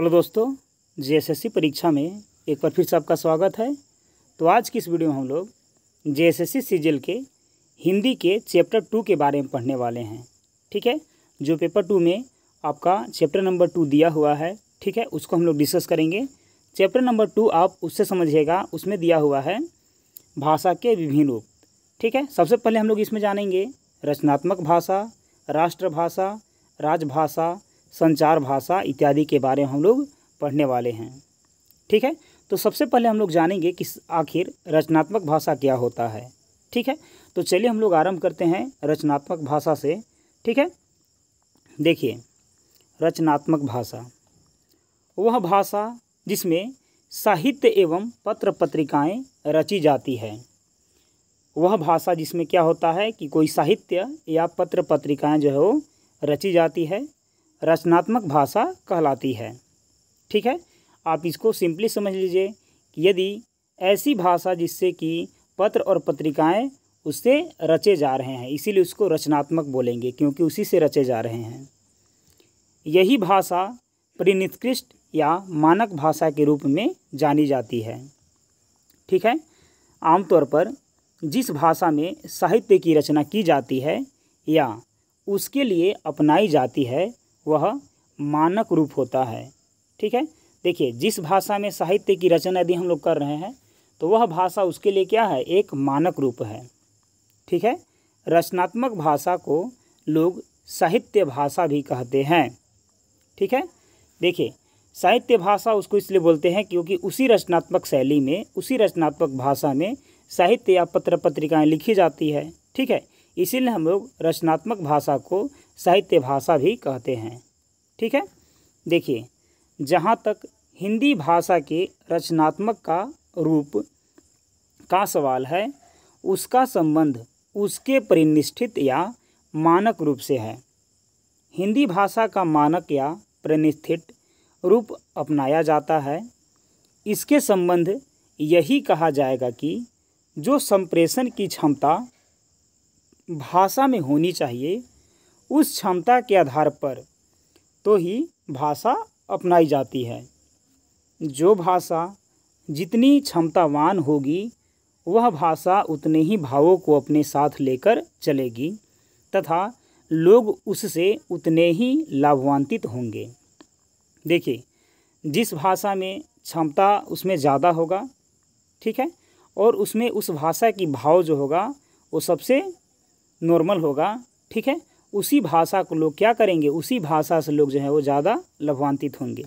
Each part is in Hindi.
हेलो दोस्तों जीएसएससी परीक्षा में एक बार फिर से आपका स्वागत है तो आज की इस वीडियो में हम लोग जेएसएससी सीजल के हिंदी के चैप्टर टू के बारे में पढ़ने वाले हैं ठीक है जो पेपर टू में आपका चैप्टर नंबर टू दिया हुआ है ठीक है उसको हम लोग डिस्कस करेंगे चैप्टर नंबर टू आप उससे समझिएगा उसमें दिया हुआ है भाषा के विभिन्न रूप ठीक है सबसे पहले हम लोग इसमें जानेंगे रचनात्मक भाषा राष्ट्रभाषा राजभाषा संचार भाषा इत्यादि के बारे में हम लोग पढ़ने वाले हैं ठीक है तो सबसे पहले हम लोग जानेंगे कि आखिर रचनात्मक भाषा क्या होता है ठीक है तो चलिए हम लोग आरंभ करते हैं रचनात्मक भाषा से ठीक है देखिए रचनात्मक भाषा वह भाषा जिसमें साहित्य एवं पत्र पत्रिकाएं रची जाती है वह भाषा जिसमें क्या होता है कि कोई साहित्य या पत्र पत्रिकाएं जो है वो रची जाती है रचनात्मक भाषा कहलाती है ठीक है आप इसको सिंपली समझ लीजिए कि यदि ऐसी भाषा जिससे कि पत्र और पत्रिकाएं उससे रचे जा रहे हैं इसीलिए उसको रचनात्मक बोलेंगे क्योंकि उसी से रचे जा रहे हैं यही भाषा परिनिष्कृष्ट या मानक भाषा के रूप में जानी जाती है ठीक है आमतौर पर जिस भाषा में साहित्य की रचना की जाती है या उसके लिए अपनाई जाती है वह मानक रूप होता है ठीक है देखिए जिस भाषा में साहित्य की रचना यदि हम लोग कर रहे हैं तो वह भाषा उसके लिए क्या है एक मानक रूप है ठीक है रचनात्मक भाषा को लोग साहित्य भाषा भी कहते हैं ठीक है देखिए साहित्य भाषा उसको इसलिए बोलते हैं क्योंकि उसी रचनात्मक शैली में उसी रचनात्मक भाषा में साहित्य या पत्र पत्रिकाएँ लिखी जाती है ठीक है इसीलिए हम लोग रचनात्मक भाषा को साहित्य भाषा भी कहते हैं ठीक है देखिए जहाँ तक हिंदी भाषा के रचनात्मक का रूप का सवाल है उसका संबंध उसके परिनिष्ठित या मानक रूप से है हिंदी भाषा का मानक या प्रनिष्ठित रूप अपनाया जाता है इसके संबंध यही कहा जाएगा कि जो संप्रेषण की क्षमता भाषा में होनी चाहिए उस क्षमता के आधार पर तो ही भाषा अपनाई जाती है जो भाषा जितनी क्षमतावान होगी वह भाषा उतने ही भावों को अपने साथ लेकर चलेगी तथा लोग उससे उतने ही लाभान्वित होंगे देखिए जिस भाषा में क्षमता उसमें ज़्यादा होगा ठीक है और उसमें उस भाषा की भाव जो होगा वो सबसे नॉर्मल होगा ठीक है उसी भाषा को लोग क्या करेंगे उसी भाषा से लोग जो है वो ज़्यादा लाभान्वित होंगे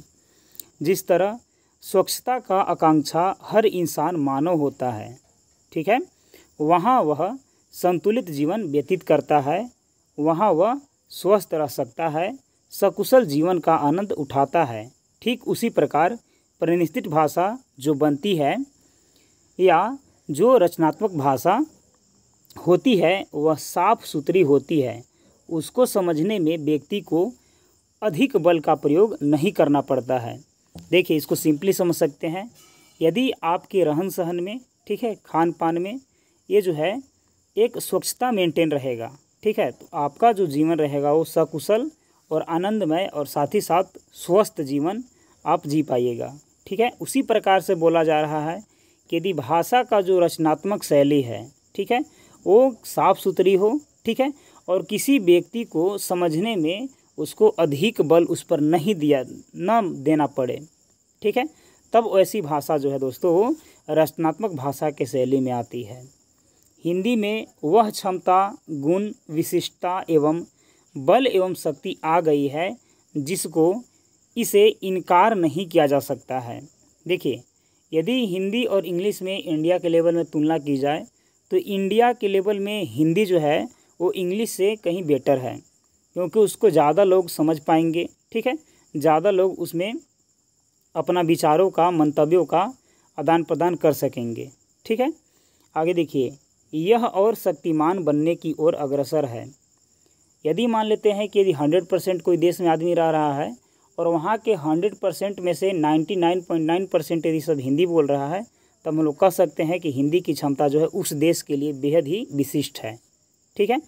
जिस तरह स्वच्छता का आकांक्षा हर इंसान मानव होता है ठीक है वहाँ वह संतुलित जीवन व्यतीत करता है वहाँ वह स्वस्थ रह सकता है सकुशल जीवन का आनंद उठाता है ठीक उसी प्रकार परिनिश्चित भाषा जो बनती है या जो रचनात्मक भाषा होती है वह साफ सुथरी होती है उसको समझने में व्यक्ति को अधिक बल का प्रयोग नहीं करना पड़ता है देखिए इसको सिंपली समझ सकते हैं यदि आपके रहन सहन में ठीक है खान पान में ये जो है एक स्वच्छता मेंटेन रहेगा ठीक है तो आपका जो जीवन रहेगा वो सकुशल और आनंदमय और साथ ही साथ स्वस्थ जीवन आप जी पाइएगा ठीक है उसी प्रकार से बोला जा रहा है कि यदि भाषा का जो रचनात्मक शैली है ठीक है वो साफ़ सुथरी हो ठीक है और किसी व्यक्ति को समझने में उसको अधिक बल उस पर नहीं दिया न देना पड़े ठीक है तब ऐसी भाषा जो है दोस्तों रचनात्मक भाषा के शैली में आती है हिंदी में वह क्षमता गुण विशिष्टता एवं बल एवं शक्ति आ गई है जिसको इसे इनकार नहीं किया जा सकता है देखिए यदि हिंदी और इंग्लिश में इंडिया के लेवल में तुलना की जाए तो इंडिया के लेवल में हिंदी जो है वो इंग्लिश से कहीं बेटर है क्योंकि उसको ज़्यादा लोग समझ पाएंगे ठीक है ज़्यादा लोग उसमें अपना विचारों का मंतव्यों का आदान प्रदान कर सकेंगे ठीक है आगे देखिए यह और शक्तिमान बनने की ओर अग्रसर है यदि मान लेते हैं कि यदि हंड्रेड परसेंट कोई देश में आदमी रह रहा है और वहाँ के हंड्रेड परसेंट में से ninety nine point nine percent यदि सब हिंदी बोल रहा है तब हम लोग कह सकते हैं कि हिंदी की क्षमता जो है उस देश के लिए बेहद ही विशिष्ट है ठीक है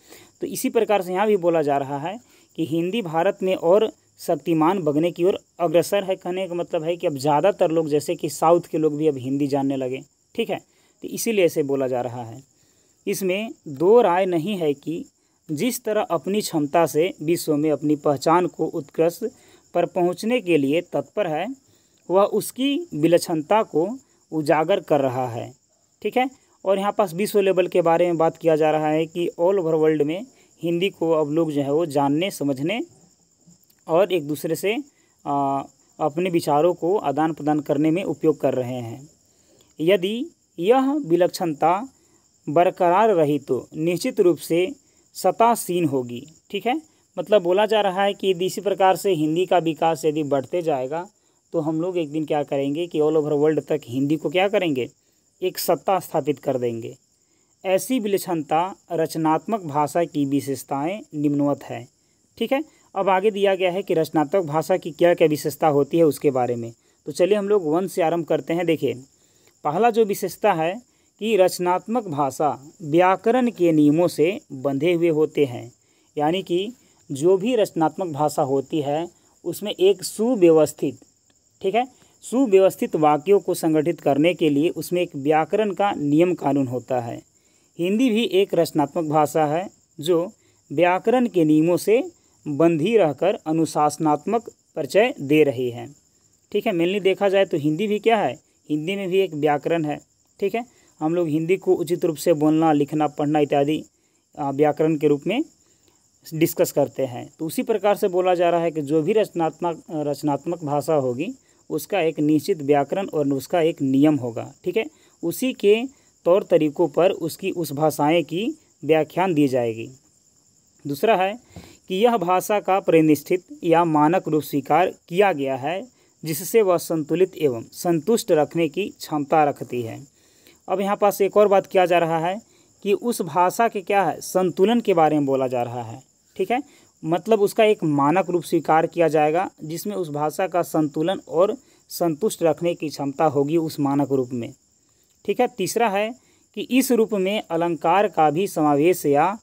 तो इसी प्रकार से यहाँ भी बोला जा रहा है कि हिंदी भारत में और शक्तिमान बगने की ओर अग्रसर है कहने का मतलब है कि अब ज़्यादातर लोग जैसे कि साउथ के लोग भी अब हिंदी जानने लगे ठीक है तो इसीलिए ऐसे बोला जा रहा है इसमें दो राय नहीं है कि जिस तरह अपनी क्षमता से विश्व में अपनी पहचान को उत्कृष्ट पर पहुंचने के लिए तत्पर है वह उसकी विलक्षणता को उजागर कर रहा है ठीक है और यहाँ पास विश्व लेवल के बारे में बात किया जा रहा है कि ऑल ओवर वर्ल्ड में हिंदी को अब लोग जो है वो जानने समझने और एक दूसरे से आ, अपने विचारों को आदान प्रदान करने में उपयोग कर रहे हैं यदि यह विलक्षणता बरकरार रही तो निश्चित रूप से सतासीन होगी ठीक है मतलब बोला जा रहा है कि यदि इसी प्रकार से हिंदी का विकास यदि बढ़ते जाएगा तो हम लोग एक दिन क्या करेंगे कि ऑल ओवर वर्ल्ड तक हिंदी को क्या करेंगे एक सत्ता स्थापित कर देंगे ऐसी विलक्षणता रचनात्मक भाषा की विशेषताएं निम्नवत है ठीक है अब आगे दिया गया है कि रचनात्मक भाषा की क्या क्या विशेषता होती है उसके बारे में तो चलिए हम लोग वन से आरंभ करते हैं देखिए पहला जो विशेषता है कि रचनात्मक भाषा व्याकरण के नियमों से बंधे हुए होते हैं यानी कि जो भी रचनात्मक भाषा होती है उसमें एक सुव्यवस्थित ठीक है सुव्यवस्थित वाक्यों को संगठित करने के लिए उसमें एक व्याकरण का नियम कानून होता है हिंदी भी एक रचनात्मक भाषा है जो व्याकरण के नियमों से बंधी रहकर अनुशासनात्मक परिचय दे रही है ठीक है मेनली देखा जाए तो हिंदी भी क्या है हिंदी में भी एक व्याकरण है ठीक है हम लोग हिंदी को उचित रूप से बोलना लिखना पढ़ना इत्यादि व्याकरण के रूप में डिस्कस करते हैं तो उसी प्रकार से बोला जा रहा है कि जो भी रचनात्मक रचनात्मक भाषा होगी उसका एक निश्चित व्याकरण और उसका एक नियम होगा ठीक है उसी के तौर तरीकों पर उसकी उस भाषाएं की व्याख्यान दी जाएगी दूसरा है कि यह भाषा का परिनिष्ठित या मानक रूप स्वीकार किया गया है जिससे वह संतुलित एवं संतुष्ट रखने की क्षमता रखती है अब यहाँ पास एक और बात किया जा रहा है कि उस भाषा के क्या है संतुलन के बारे में बोला जा रहा है ठीक है मतलब उसका एक मानक रूप स्वीकार किया जाएगा जिसमें उस भाषा का संतुलन और संतुष्ट रखने की क्षमता होगी उस मानक रूप में ठीक है तीसरा है कि इस रूप में अलंकार का भी समावेश या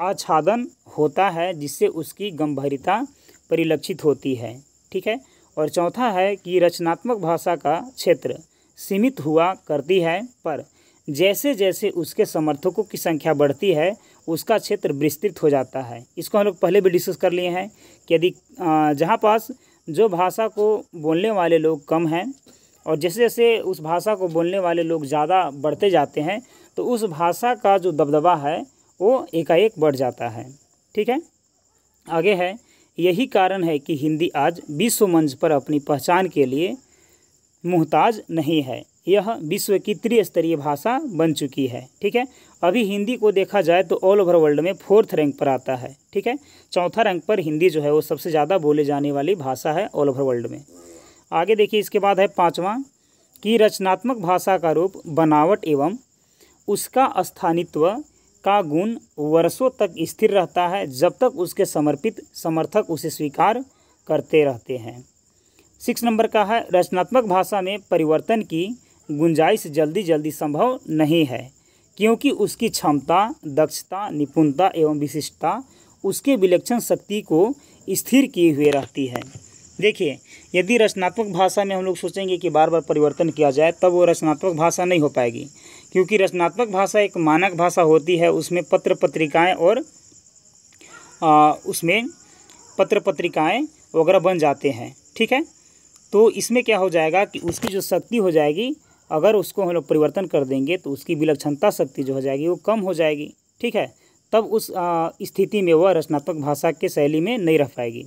आच्छादन होता है जिससे उसकी गंभीरता परिलक्षित होती है ठीक है और चौथा है कि रचनात्मक भाषा का क्षेत्र सीमित हुआ करती है पर जैसे जैसे उसके समर्थकों की संख्या बढ़ती है उसका क्षेत्र विस्तृत हो जाता है इसको हम लोग पहले भी डिस्कस कर लिए हैं कि यदि जहाँ पास जो भाषा को बोलने वाले लोग कम हैं और जैसे जैसे उस भाषा को बोलने वाले लोग ज़्यादा बढ़ते जाते हैं तो उस भाषा का जो दबदबा है वो एकाएक बढ़ जाता है ठीक है आगे है यही कारण है कि हिंदी आज विश्व मंच पर अपनी पहचान के लिए मोहताज नहीं है यह विश्व की त्रिस्तरीय भाषा बन चुकी है ठीक है अभी हिंदी को देखा जाए तो ऑल ओवर वर्ल्ड में फोर्थ रैंक पर आता है ठीक है चौथा रैंक पर हिंदी जो है वो सबसे ज़्यादा बोले जाने वाली भाषा है ऑल ओवर वर्ल्ड में आगे देखिए इसके बाद है पाँचवा कि रचनात्मक भाषा का रूप बनावट एवं उसका स्थानित्व का गुण वर्षों तक स्थिर रहता है जब तक उसके समर्पित समर्थक उसे स्वीकार करते रहते हैं सिक्स नंबर का है रचनात्मक भाषा में परिवर्तन की गुंजाइश जल्दी जल्दी संभव नहीं है क्योंकि उसकी क्षमता दक्षता निपुणता एवं विशिष्टता उसके विलक्षण शक्ति को स्थिर किए हुए रहती है देखिए यदि रचनात्मक भाषा में हम लोग सोचेंगे कि बार बार परिवर्तन किया जाए तब वो रचनात्मक भाषा नहीं हो पाएगी क्योंकि रचनात्मक भाषा एक मानक भाषा होती है उसमें पत्र पत्रिकाएँ और आ, उसमें पत्र पत्रिकाएँ वगैरह बन जाते हैं ठीक है तो इसमें क्या हो जाएगा कि उसकी जो शक्ति हो जाएगी अगर उसको हम लोग परिवर्तन कर देंगे तो उसकी विलक्षणता शक्ति जो हो जाएगी वो कम हो जाएगी ठीक है तब उस स्थिति में वह रचनात्मक भाषा के शैली में नहीं रह पाएगी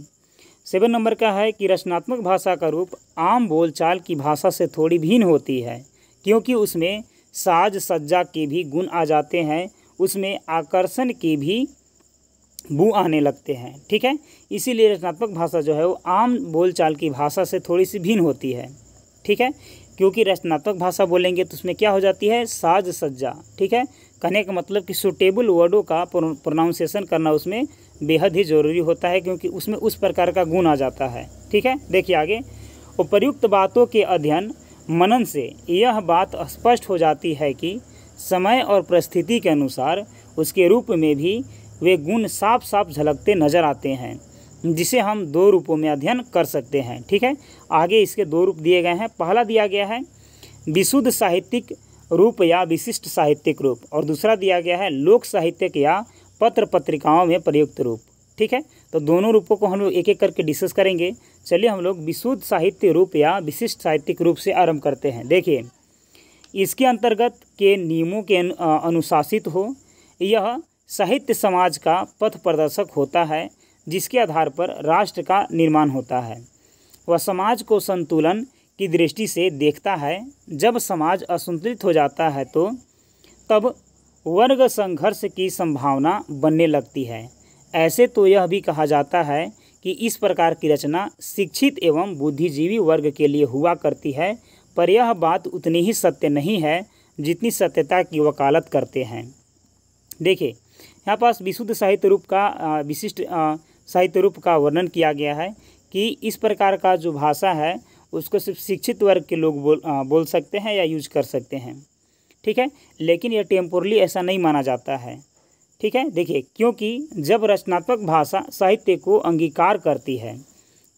सेवन नंबर का है कि रचनात्मक भाषा का रूप आम बोलचाल की भाषा से थोड़ी भिन्न होती है क्योंकि उसमें साज सज्जा के भी गुण आ जाते हैं उसमें आकर्षण के भी बू आने लगते हैं ठीक है इसीलिए रचनात्मक भाषा जो है वो आम बोलचाल की भाषा से थोड़ी सी भिन्न होती है ठीक है क्योंकि रचनात्मक भाषा बोलेंगे तो उसमें क्या हो जाती है साज सज्जा ठीक है कहने का मतलब कि सुटेबल वर्डों का प्रोनाउंसिएशन करना उसमें बेहद ही ज़रूरी होता है क्योंकि उसमें उस प्रकार का गुण आ जाता है ठीक है देखिए आगे उपयुक्त बातों के अध्ययन मनन से यह बात स्पष्ट हो जाती है कि समय और परिस्थिति के अनुसार उसके रूप में भी वे गुण साफ साफ झलकते नजर आते हैं जिसे हम दो रूपों में अध्ययन कर सकते हैं ठीक है आगे इसके दो रूप दिए गए हैं पहला दिया गया है विशुद्ध साहित्यिक रूप या विशिष्ट साहित्यिक रूप और दूसरा दिया गया है लोक साहित्यिक या पत्र पत्रिकाओं में प्रयुक्त रूप ठीक है तो दोनों रूपों को हम लोग एक एक करके डिस्कस करेंगे चलिए हम लोग विशुद्ध साहित्य रूप या विशिष्ट साहित्यिक रूप से आरंभ करते हैं देखिए इसके अंतर्गत के नियमों के अनुशासित हो यह साहित्य समाज का पथ प्रदर्शक होता है जिसके आधार पर राष्ट्र का निर्माण होता है वह समाज को संतुलन की दृष्टि से देखता है जब समाज असंतुलित हो जाता है तो तब वर्ग संघर्ष की संभावना बनने लगती है ऐसे तो यह भी कहा जाता है कि इस प्रकार की रचना शिक्षित एवं बुद्धिजीवी वर्ग के लिए हुआ करती है पर यह बात उतनी ही सत्य नहीं है जितनी सत्यता की वकालत करते हैं देखिए यहाँ पास विशुद्ध साहित्य रूप का विशिष्ट साहित्य रूप का वर्णन किया गया है कि इस प्रकार का जो भाषा है उसको सिर्फ शिक्षित वर्ग के लोग बोल आ, बोल सकते हैं या यूज कर सकते हैं ठीक है लेकिन यह टेम्पोरली ऐसा नहीं माना जाता है ठीक है देखिए क्योंकि जब रचनात्मक भाषा साहित्य को अंगीकार करती है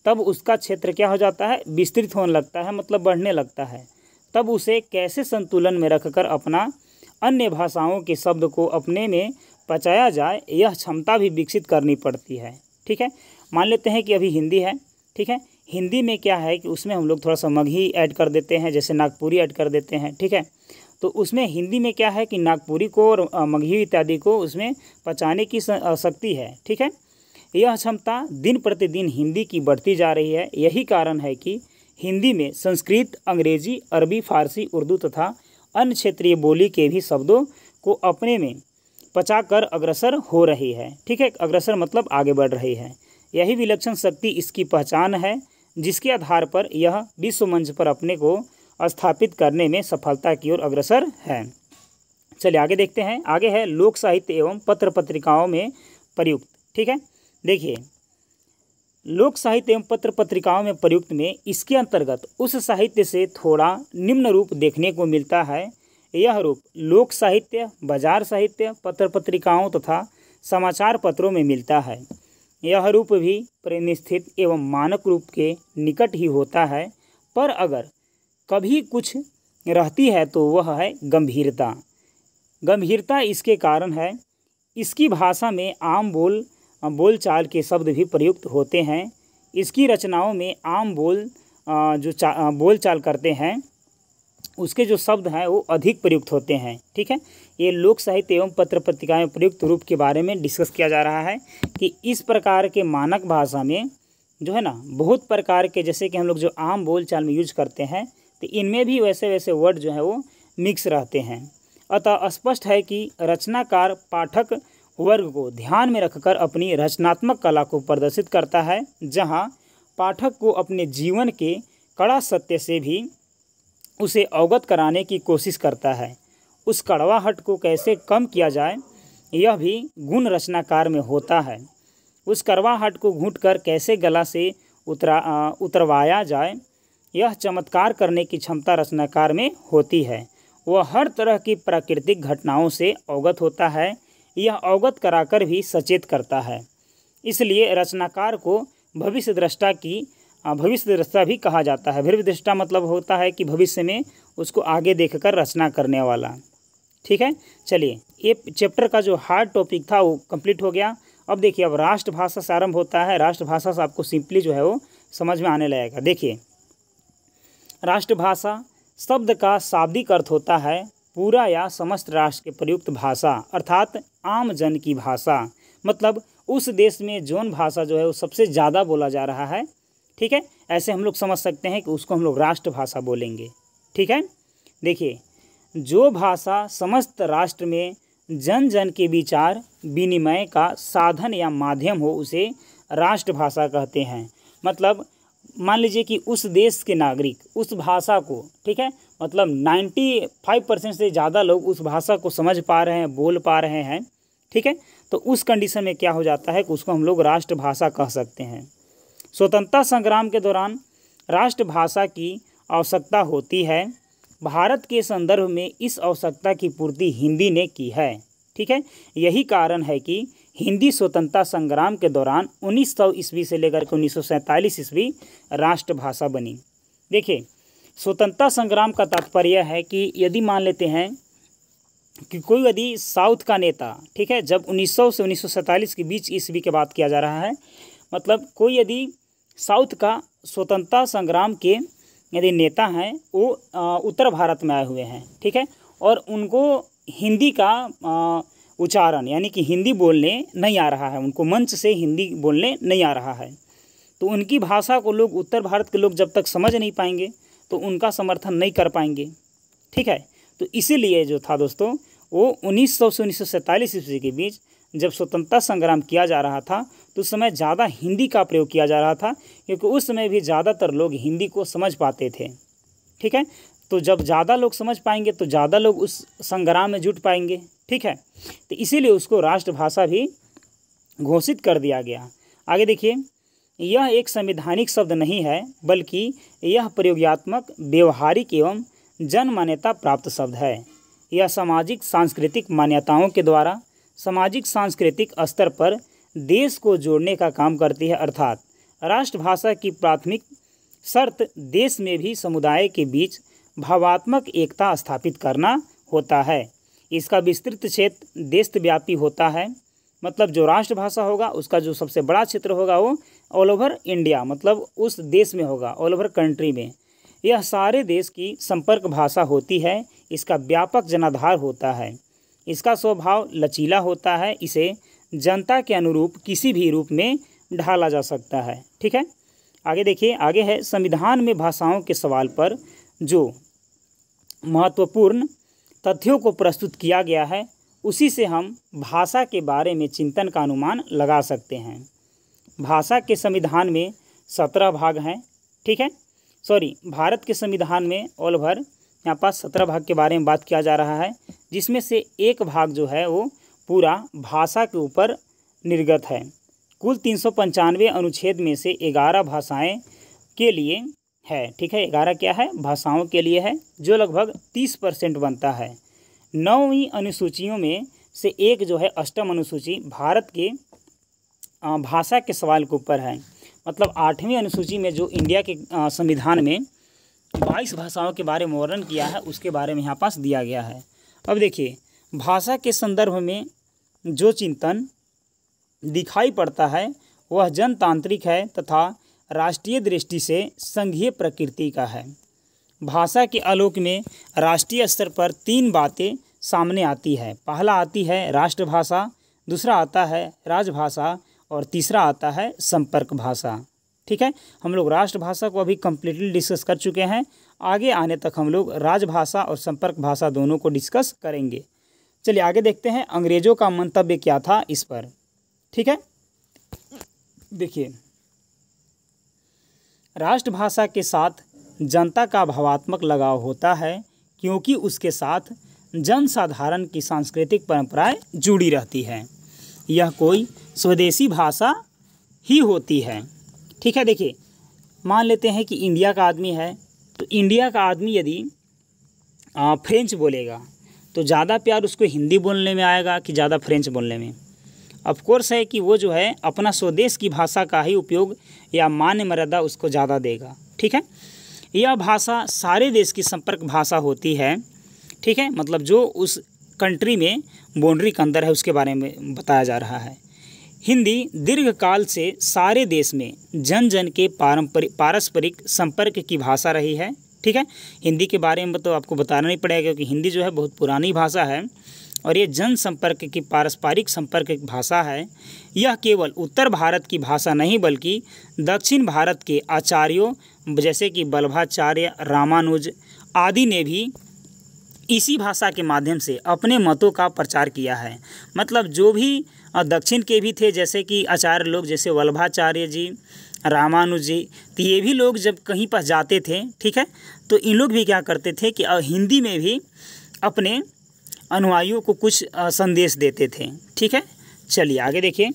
तब उसका क्षेत्र क्या हो जाता है विस्तृत होने लगता है मतलब बढ़ने लगता है तब उसे कैसे संतुलन में रखकर अपना अन्य भाषाओं के शब्द को अपने में पचाया जाए यह क्षमता भी विकसित करनी पड़ती है ठीक है मान लेते हैं कि अभी हिंदी है ठीक है हिंदी में क्या है कि उसमें हम लोग थोड़ा सा मगही ऐड कर देते हैं जैसे नागपुरी ऐड कर देते हैं ठीक है तो उसमें हिंदी में क्या है कि नागपुरी को और मगही इत्यादि को उसमें पचाने की शक्ति है ठीक है यह क्षमता दिन प्रतिदिन हिंदी की बढ़ती जा रही है यही कारण है कि हिंदी में संस्कृत अंग्रेजी अरबी फारसी उर्दू तथा अन्य क्षेत्रीय बोली के भी शब्दों को अपने में पचाकर अग्रसर हो रही है ठीक है अग्रसर मतलब आगे बढ़ रही है यही विलक्षण शक्ति इसकी पहचान है जिसके आधार पर यह विश्व मंच पर अपने को स्थापित करने में सफलता की ओर अग्रसर है चलिए आगे देखते हैं आगे है लोक साहित्य एवं पत्र पत्रिकाओं में प्रयुक्त ठीक है देखिए लोक साहित्य एवं पत्र पत्रिकाओं में प्रयुक्त में इसके अंतर्गत उस साहित्य से थोड़ा निम्न रूप देखने को मिलता है यह रूप लोक साहित्य बाजार साहित्य पत्र पत्रिकाओं तथा समाचार पत्रों में मिलता है यह रूप भी प्रेनिस्थित एवं मानक रूप के निकट ही होता है पर अगर कभी कुछ रहती है तो वह है गंभीरता गंभीरता इसके कारण है इसकी भाषा में आम बोल बोलचाल के शब्द भी प्रयुक्त होते हैं इसकी रचनाओं में आम बोल जो चा बोलचाल करते हैं उसके जो शब्द हैं वो अधिक प्रयुक्त होते हैं ठीक है ये लोक साहित्य एवं पत्र पत्रिकाएँ में प्रयुक्त रूप के बारे में डिस्कस किया जा रहा है कि इस प्रकार के मानक भाषा में जो है ना बहुत प्रकार के जैसे कि हम लोग जो आम बोलचाल में यूज करते हैं तो इनमें भी वैसे वैसे वर्ड जो है वो मिक्स रहते हैं अतः स्पष्ट है कि रचनाकार पाठक वर्ग को ध्यान में रखकर अपनी रचनात्मक कला को प्रदर्शित करता है जहाँ पाठक को अपने जीवन के कड़ा सत्य से भी उसे अवगत कराने की कोशिश करता है उस कड़वाहट को कैसे कम किया जाए यह भी गुण रचनाकार में होता है उस कड़वाहट को घूट कर कैसे गला से उतरा उतरवाया जाए यह चमत्कार करने की क्षमता रचनाकार में होती है वह हर तरह की प्राकृतिक घटनाओं से अवगत होता है यह अवगत कराकर भी सचेत करता है इसलिए रचनाकार को भविष्य दृष्टा की भविष्य दृष्टा भी कहा जाता है भविष्य दृष्टा मतलब होता है कि भविष्य में उसको आगे देखकर रचना करने वाला ठीक है चलिए ये चैप्टर का जो हार्ड टॉपिक था वो कंप्लीट हो गया अब देखिए अब राष्ट्रभाषा से आरंभ होता है राष्ट्रभाषा से आपको सिंपली जो है वो समझ में आने लगेगा देखिए राष्ट्रभाषा शब्द का शाब्दिक अर्थ होता है पूरा या समस्त राष्ट्र के प्रयुक्त भाषा अर्थात आम जन की भाषा मतलब उस देश में जौन भाषा जो है वो सबसे ज़्यादा बोला जा रहा है ठीक है ऐसे हम लोग समझ सकते हैं कि उसको हम लोग राष्ट्रभाषा बोलेंगे ठीक है देखिए जो भाषा समस्त राष्ट्र में जन जन के विचार विनिमय का साधन या माध्यम हो उसे राष्ट्रभाषा कहते हैं मतलब मान लीजिए कि उस देश के नागरिक उस भाषा को ठीक है मतलब नाइन्टी फाइव परसेंट से ज़्यादा लोग उस भाषा को समझ पा रहे हैं बोल पा रहे हैं ठीक है तो उस कंडीशन में क्या हो जाता है कि उसको हम लोग राष्ट्रभाषा कह सकते हैं स्वतंत्रता संग्राम के दौरान राष्ट्रभाषा की आवश्यकता होती है भारत के संदर्भ में इस आवश्यकता की पूर्ति हिंदी ने की है ठीक है यही कारण है कि हिंदी स्वतंत्रता संग्राम के दौरान 1900 ईस्वी से लेकर के उन्नीस सौ ईस्वी राष्ट्रभाषा बनी देखिए स्वतंत्रता संग्राम का तात्पर्य है कि यदि मान लेते हैं कि कोई यदि साउथ का नेता ठीक है जब 1900 से उन्नीस के बीच ईस्वी की बात किया जा रहा है मतलब कोई यदि साउथ का स्वतंत्रता संग्राम के यदि नेता हैं वो उत्तर भारत में आए हुए हैं ठीक है और उनको हिंदी का उच्चारण यानी कि हिंदी बोलने नहीं आ रहा है उनको मंच से हिंदी बोलने नहीं आ रहा है तो उनकी भाषा को लोग उत्तर भारत के लोग जब तक समझ नहीं पाएंगे तो उनका समर्थन नहीं कर पाएंगे ठीक है तो इसीलिए जो था दोस्तों वो उन्नीस सौ से उन्नीस ईस्वी के बीच जब स्वतंत्रता संग्राम किया जा रहा था तो उस समय ज़्यादा हिंदी का प्रयोग किया जा रहा था क्योंकि उस समय भी ज़्यादातर लोग हिंदी को समझ पाते थे ठीक है तो जब ज़्यादा लोग समझ पाएंगे तो ज़्यादा लोग उस संग्राम में जुट पाएंगे ठीक है तो इसीलिए उसको राष्ट्रभाषा भी घोषित कर दिया गया आगे देखिए यह एक संविधानिक शब्द नहीं है बल्कि यह प्रयोगात्मक व्यवहारिक एवं जन मान्यता प्राप्त शब्द है यह सामाजिक सांस्कृतिक मान्यताओं के द्वारा सामाजिक सांस्कृतिक स्तर पर देश को जोड़ने का काम करती है अर्थात राष्ट्रभाषा की प्राथमिक शर्त देश में भी समुदाय के बीच भावात्मक एकता स्थापित करना होता है इसका विस्तृत क्षेत्र देशव्यापी होता है मतलब जो राष्ट्रभाषा होगा उसका जो सबसे बड़ा क्षेत्र होगा वो ऑल ओवर इंडिया मतलब उस देश में होगा ऑल ओवर कंट्री में यह सारे देश की संपर्क भाषा होती है इसका व्यापक जनाधार होता है इसका स्वभाव लचीला होता है इसे जनता के अनुरूप किसी भी रूप में ढाला जा सकता है ठीक है आगे देखिए आगे है संविधान में भाषाओं के सवाल पर जो महत्वपूर्ण तथ्यों को प्रस्तुत किया गया है उसी से हम भाषा के बारे में चिंतन का अनुमान लगा सकते हैं भाषा के संविधान में सत्रह भाग हैं ठीक है सॉरी भारत के संविधान में ऑल ओवर यहाँ पास सत्रह भाग के बारे में बात किया जा रहा है जिसमें से एक भाग जो है वो पूरा भाषा के ऊपर निर्गत है कुल तीन सौ पंचानवे अनुच्छेद में से ग्यारह भाषाएं के लिए है ठीक है ग्यारह क्या है भाषाओं के लिए है जो लगभग तीस परसेंट बनता है नौवीं अनुसूचियों में से एक जो है अष्टम अनुसूची भारत के भाषा के सवाल के ऊपर है मतलब आठवीं अनुसूची में जो इंडिया के संविधान में बाईस भाषाओं के बारे में वर्णन किया है उसके बारे में यहाँ पास दिया गया है अब देखिए भाषा के संदर्भ में जो चिंतन दिखाई पड़ता है वह जनतांत्रिक है तथा राष्ट्रीय दृष्टि से संघीय प्रकृति का है भाषा के आलोक में राष्ट्रीय स्तर पर तीन बातें सामने आती है पहला आती है राष्ट्रभाषा दूसरा आता है राजभाषा और तीसरा आता है संपर्क भाषा ठीक है हम लोग राष्ट्रभाषा को अभी कम्प्लीटली डिस्कस कर चुके हैं आगे आने तक हम लोग राजभाषा और संपर्क भाषा दोनों को डिस्कस करेंगे चलिए आगे देखते हैं अंग्रेजों का मंतव्य क्या था इस पर ठीक है देखिए राष्ट्रभाषा के साथ जनता का भावात्मक लगाव होता है क्योंकि उसके साथ जनसाधारण की सांस्कृतिक परंपराएं जुड़ी रहती हैं यह कोई स्वदेशी भाषा ही होती है ठीक है देखिए मान लेते हैं कि इंडिया का आदमी है तो इंडिया का आदमी यदि फ्रेंच बोलेगा तो ज़्यादा प्यार उसको हिंदी बोलने में आएगा कि ज़्यादा फ्रेंच बोलने में अफकोर्स है कि वो जो है अपना स्वदेश की भाषा का ही उपयोग या मान्य मर्यादा उसको ज़्यादा देगा ठीक है यह भाषा सारे देश की संपर्क भाषा होती है ठीक है मतलब जो उस कंट्री में बाउंड्री के अंदर है उसके बारे में बताया जा रहा है हिंदी दीर्घकाल से सारे देश में जन जन के पारंपरिक पारस्परिक संपर्क की भाषा रही है ठीक है हिंदी के बारे में तो आपको बताना नहीं पड़ेगा क्योंकि हिंदी जो है बहुत पुरानी भाषा है और ये जन संपर्क की पारस्परिक संपर्क भाषा है यह केवल उत्तर भारत की भाषा नहीं बल्कि दक्षिण भारत के आचार्यों जैसे कि बल्भाचार्य रामानुज आदि ने भी इसी भाषा के माध्यम से अपने मतों का प्रचार किया है मतलब जो भी दक्षिण के भी थे जैसे कि आचार्य लोग जैसे वल्भाचार्य जी रामानुज जी तो ये भी लोग जब कहीं पर जाते थे ठीक है तो इन लोग भी क्या करते थे कि हिंदी में भी अपने अनुयायियों को कुछ संदेश देते थे ठीक है चलिए आगे देखिए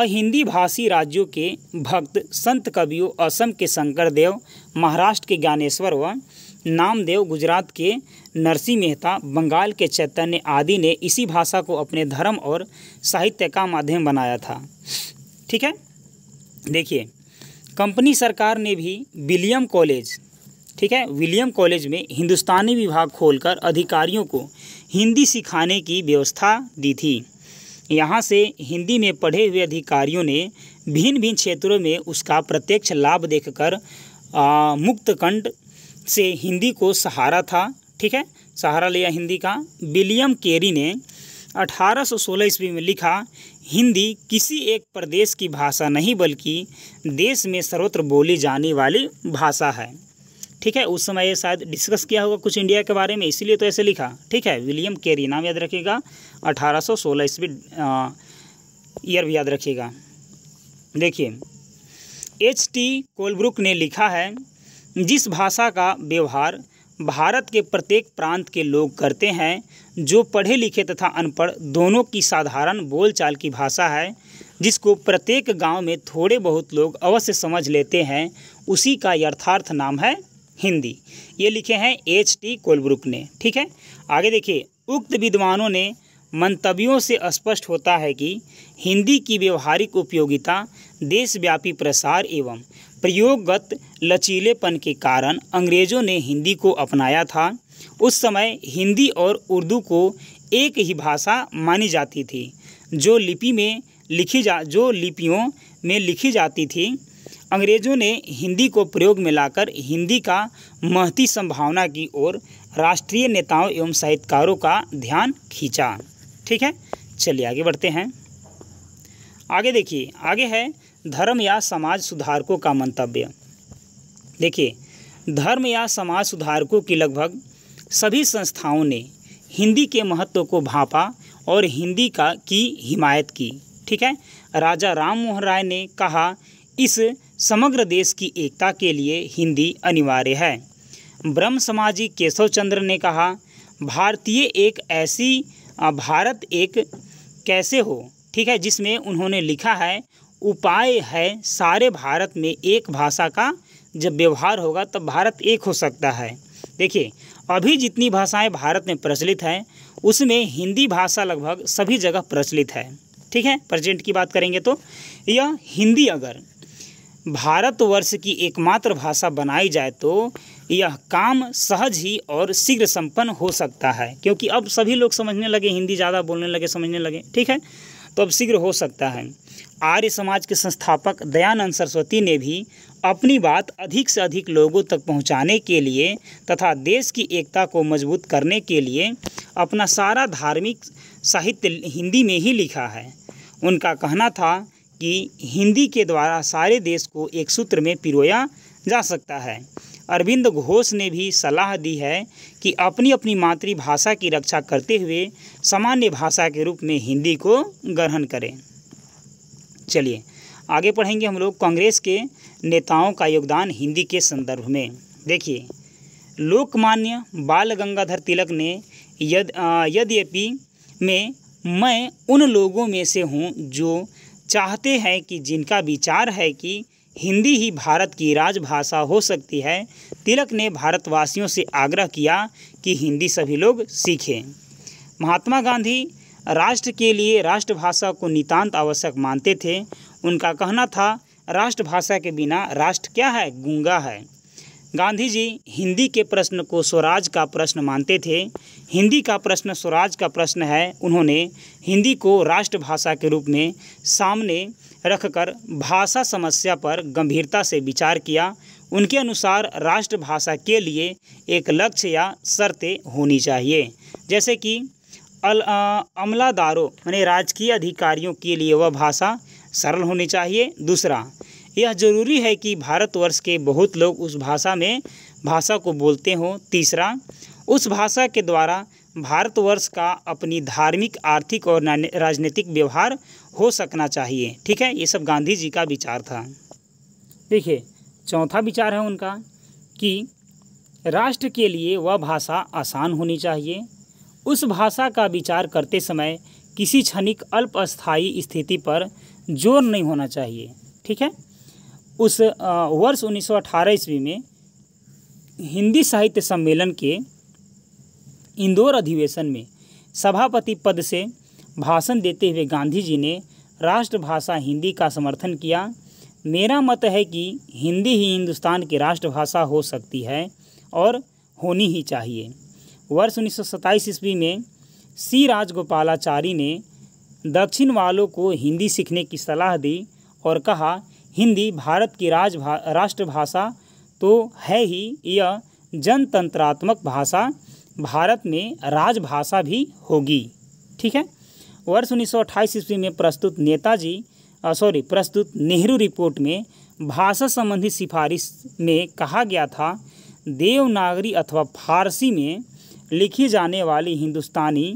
अहिंदी भाषी राज्यों के भक्त संत कवियों असम के शंकर देव महाराष्ट्र के ज्ञानेश्वर व नामदेव गुजरात के नरसिंह मेहता बंगाल के चैतन्य आदि ने इसी भाषा को अपने धर्म और साहित्य का माध्यम बनाया था ठीक है देखिए कंपनी सरकार ने भी विलियम कॉलेज ठीक है विलियम कॉलेज में हिंदुस्तानी विभाग खोलकर अधिकारियों को हिंदी सिखाने की व्यवस्था दी थी यहाँ से हिंदी में पढ़े हुए अधिकारियों ने भिन्न भिन्न क्षेत्रों में उसका प्रत्यक्ष लाभ देखकर मुक्तकंड से हिंदी को सहारा था ठीक है सहारा लिया हिंदी का विलियम केरी ने 1816 ईस्वी में लिखा हिंदी किसी एक प्रदेश की भाषा नहीं बल्कि देश में सर्वत्र बोली जाने वाली भाषा है ठीक है उस समय शायद डिस्कस किया होगा कुछ इंडिया के बारे में इसीलिए तो ऐसे लिखा ठीक है विलियम केरी नाम याद रखिएगा अठारह सौ सोलह ईस्वी ईयर भी याद रखिएगा देखिए एच टी कोलब्रुक ने लिखा है जिस भाषा का व्यवहार भारत के प्रत्येक प्रांत के लोग करते हैं जो पढ़े लिखे तथा अनपढ़ दोनों की साधारण बोलचाल की भाषा है जिसको प्रत्येक गांव में थोड़े बहुत लोग अवश्य समझ लेते हैं उसी का यथार्थ नाम है हिंदी ये लिखे हैं एच टी कोलब्रुक ने ठीक है आगे देखिए उक्त विद्वानों ने मंतव्यों से स्पष्ट होता है कि हिंदी की व्यवहारिक उपयोगिता देशव्यापी प्रसार एवं प्रयोगगत लचीलेपन के कारण अंग्रेज़ों ने हिंदी को अपनाया था उस समय हिंदी और उर्दू को एक ही भाषा मानी जाती थी जो लिपि में लिखी जा जो लिपियों में लिखी जाती थी अंग्रेज़ों ने हिंदी को प्रयोग में लाकर हिंदी का महती संभावना की ओर राष्ट्रीय नेताओं एवं साहित्यकारों का ध्यान खींचा ठीक है चलिए आगे बढ़ते हैं आगे देखिए आगे है धर्म या समाज सुधारकों का मंतव्य देखिए धर्म या समाज सुधारकों की लगभग सभी संस्थाओं ने हिंदी के महत्व को भापा और हिंदी का की हिमायत की ठीक है राजा राम मोहन राय ने कहा इस समग्र देश की एकता के लिए हिंदी अनिवार्य है ब्रह्म समाजी केशव चंद्र ने कहा भारतीय एक ऐसी भारत एक कैसे हो ठीक है जिसमें उन्होंने लिखा है उपाय है सारे भारत में एक भाषा का जब व्यवहार होगा तब भारत एक हो सकता है देखिए अभी जितनी भाषाएं भारत में प्रचलित हैं उसमें हिंदी भाषा लगभग सभी जगह प्रचलित है ठीक है प्रजेंट की बात करेंगे तो यह हिंदी अगर भारतवर्ष की एकमात्र भाषा बनाई जाए तो यह काम सहज ही और शीघ्र संपन्न हो सकता है क्योंकि अब सभी लोग समझने लगे हिंदी ज़्यादा बोलने लगे समझने लगे ठीक है तो अब शीघ्र हो सकता है आर्य समाज के संस्थापक दयानंद सरस्वती ने भी अपनी बात अधिक से अधिक लोगों तक पहुंचाने के लिए तथा देश की एकता को मजबूत करने के लिए अपना सारा धार्मिक साहित्य हिंदी में ही लिखा है उनका कहना था कि हिंदी के द्वारा सारे देश को एक सूत्र में पिरोया जा सकता है अरविंद घोष ने भी सलाह दी है कि अपनी अपनी मातृभाषा की रक्षा करते हुए सामान्य भाषा के रूप में हिंदी को ग्रहण करें चलिए आगे पढ़ेंगे हम लोग कांग्रेस के नेताओं का योगदान हिंदी के संदर्भ में देखिए लोकमान्य बाल गंगाधर तिलक ने यद यद्यपि में मैं उन लोगों में से हूँ जो चाहते हैं कि जिनका विचार है कि हिंदी ही भारत की राजभाषा हो सकती है तिलक ने भारतवासियों से आग्रह किया कि हिंदी सभी लोग सीखें महात्मा गांधी राष्ट्र के लिए राष्ट्रभाषा को नितांत आवश्यक मानते थे उनका कहना था राष्ट्रभाषा के बिना राष्ट्र क्या है गूंगा है गांधी जी हिंदी के प्रश्न को स्वराज का प्रश्न मानते थे हिंदी का प्रश्न स्वराज का प्रश्न है उन्होंने हिंदी को राष्ट्रभाषा के रूप में सामने रखकर भाषा समस्या पर गंभीरता से विचार किया उनके अनुसार राष्ट्रभाषा के लिए एक लक्ष्य या शर्तें होनी चाहिए जैसे कि अल अमलादारों यानी राजकीय अधिकारियों के लिए वह भाषा सरल होनी चाहिए दूसरा यह जरूरी है कि भारतवर्ष के बहुत लोग उस भाषा में भाषा को बोलते हों तीसरा उस भाषा के द्वारा भारतवर्ष का अपनी धार्मिक आर्थिक और राजनीतिक व्यवहार हो सकना चाहिए ठीक है ये सब गांधी जी का विचार था देखिए चौथा विचार है उनका कि राष्ट्र के लिए वह भाषा आसान होनी चाहिए उस भाषा का विचार करते समय किसी क्षणिक अल्प अस्थायी स्थिति पर जोर नहीं होना चाहिए ठीक है उस वर्ष 1918 ईस्वी में हिंदी साहित्य सम्मेलन के इंदौर अधिवेशन में सभापति पद से भाषण देते हुए गांधी जी ने राष्ट्रभाषा हिंदी का समर्थन किया मेरा मत है कि हिंदी ही हिंदुस्तान की राष्ट्रभाषा हो सकती है और होनी ही चाहिए वर्ष उन्नीस सौ ईस्वी में सी राजगोपालाचारी ने दक्षिण वालों को हिंदी सीखने की सलाह दी और कहा हिंदी भारत की राजभा राष्ट्रभाषा तो है ही यह जनतंत्रात्मक भाषा भारत में राजभाषा भी होगी ठीक है वर्ष उन्नीस ईस्वी में प्रस्तुत नेताजी सॉरी प्रस्तुत नेहरू रिपोर्ट में भाषा संबंधी सिफारिश में कहा गया था देवनागरी अथवा फारसी में लिखी जाने वाली हिंदुस्तानी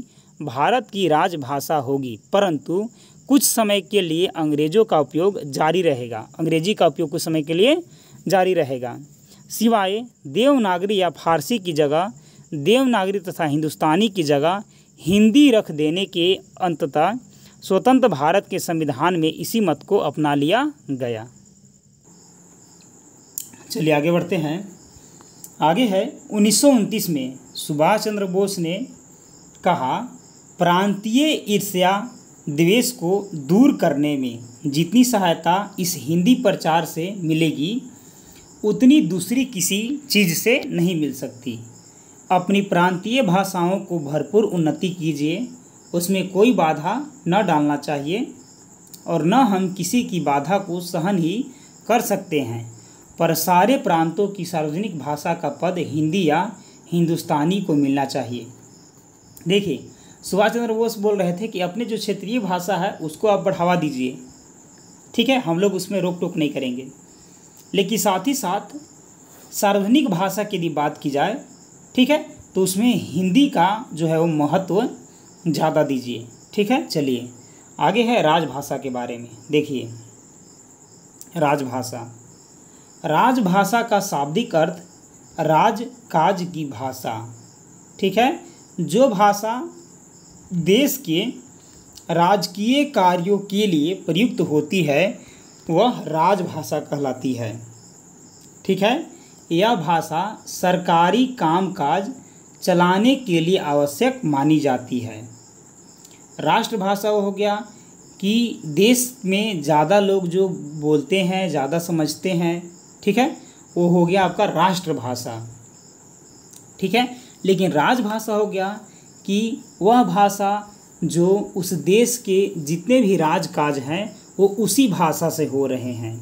भारत की राजभाषा होगी परंतु कुछ समय के लिए अंग्रेजों का उपयोग जारी रहेगा अंग्रेजी का उपयोग कुछ समय के लिए जारी रहेगा सिवाय देवनागरी या फारसी की जगह देवनागरी तथा हिंदुस्तानी की जगह हिंदी रख देने के अंततः स्वतंत्र भारत के संविधान में इसी मत को अपना लिया गया चलिए आगे बढ़ते हैं आगे है उन्नीस में सुभाष चंद्र बोस ने कहा प्रांतीय ईर्ष्या द्वेष को दूर करने में जितनी सहायता इस हिंदी प्रचार से मिलेगी उतनी दूसरी किसी चीज़ से नहीं मिल सकती अपनी प्रांतीय भाषाओं को भरपूर उन्नति कीजिए उसमें कोई बाधा न डालना चाहिए और न हम किसी की बाधा को सहन ही कर सकते हैं पर सारे प्रांतों की सार्वजनिक भाषा का पद हिंदी या हिंदुस्तानी को मिलना चाहिए देखिए सुभाष चंद्र बोस बोल रहे थे कि अपनी जो क्षेत्रीय भाषा है उसको आप बढ़ावा दीजिए ठीक है हम लोग उसमें रोक टोक नहीं करेंगे लेकिन साथ ही साथ सार्वजनिक भाषा की यदि बात की जाए ठीक है तो उसमें हिंदी का जो है वो महत्व ज़्यादा दीजिए ठीक है चलिए आगे है राजभाषा के बारे में देखिए राजभाषा राजभाषा का शाब्दिक अर्थ राज काज की भाषा ठीक है जो भाषा देश के राजकीय कार्यों के लिए प्रयुक्त होती है वह राजभाषा कहलाती है ठीक है यह भाषा सरकारी कामकाज चलाने के लिए आवश्यक मानी जाती है राष्ट्रभाषा हो गया कि देश में ज़्यादा लोग जो बोलते हैं ज़्यादा समझते हैं ठीक है वो हो गया आपका राष्ट्रभाषा ठीक है लेकिन राजभाषा हो गया कि वह भाषा जो उस देश के जितने भी राजकाज हैं वो उसी भाषा से हो रहे हैं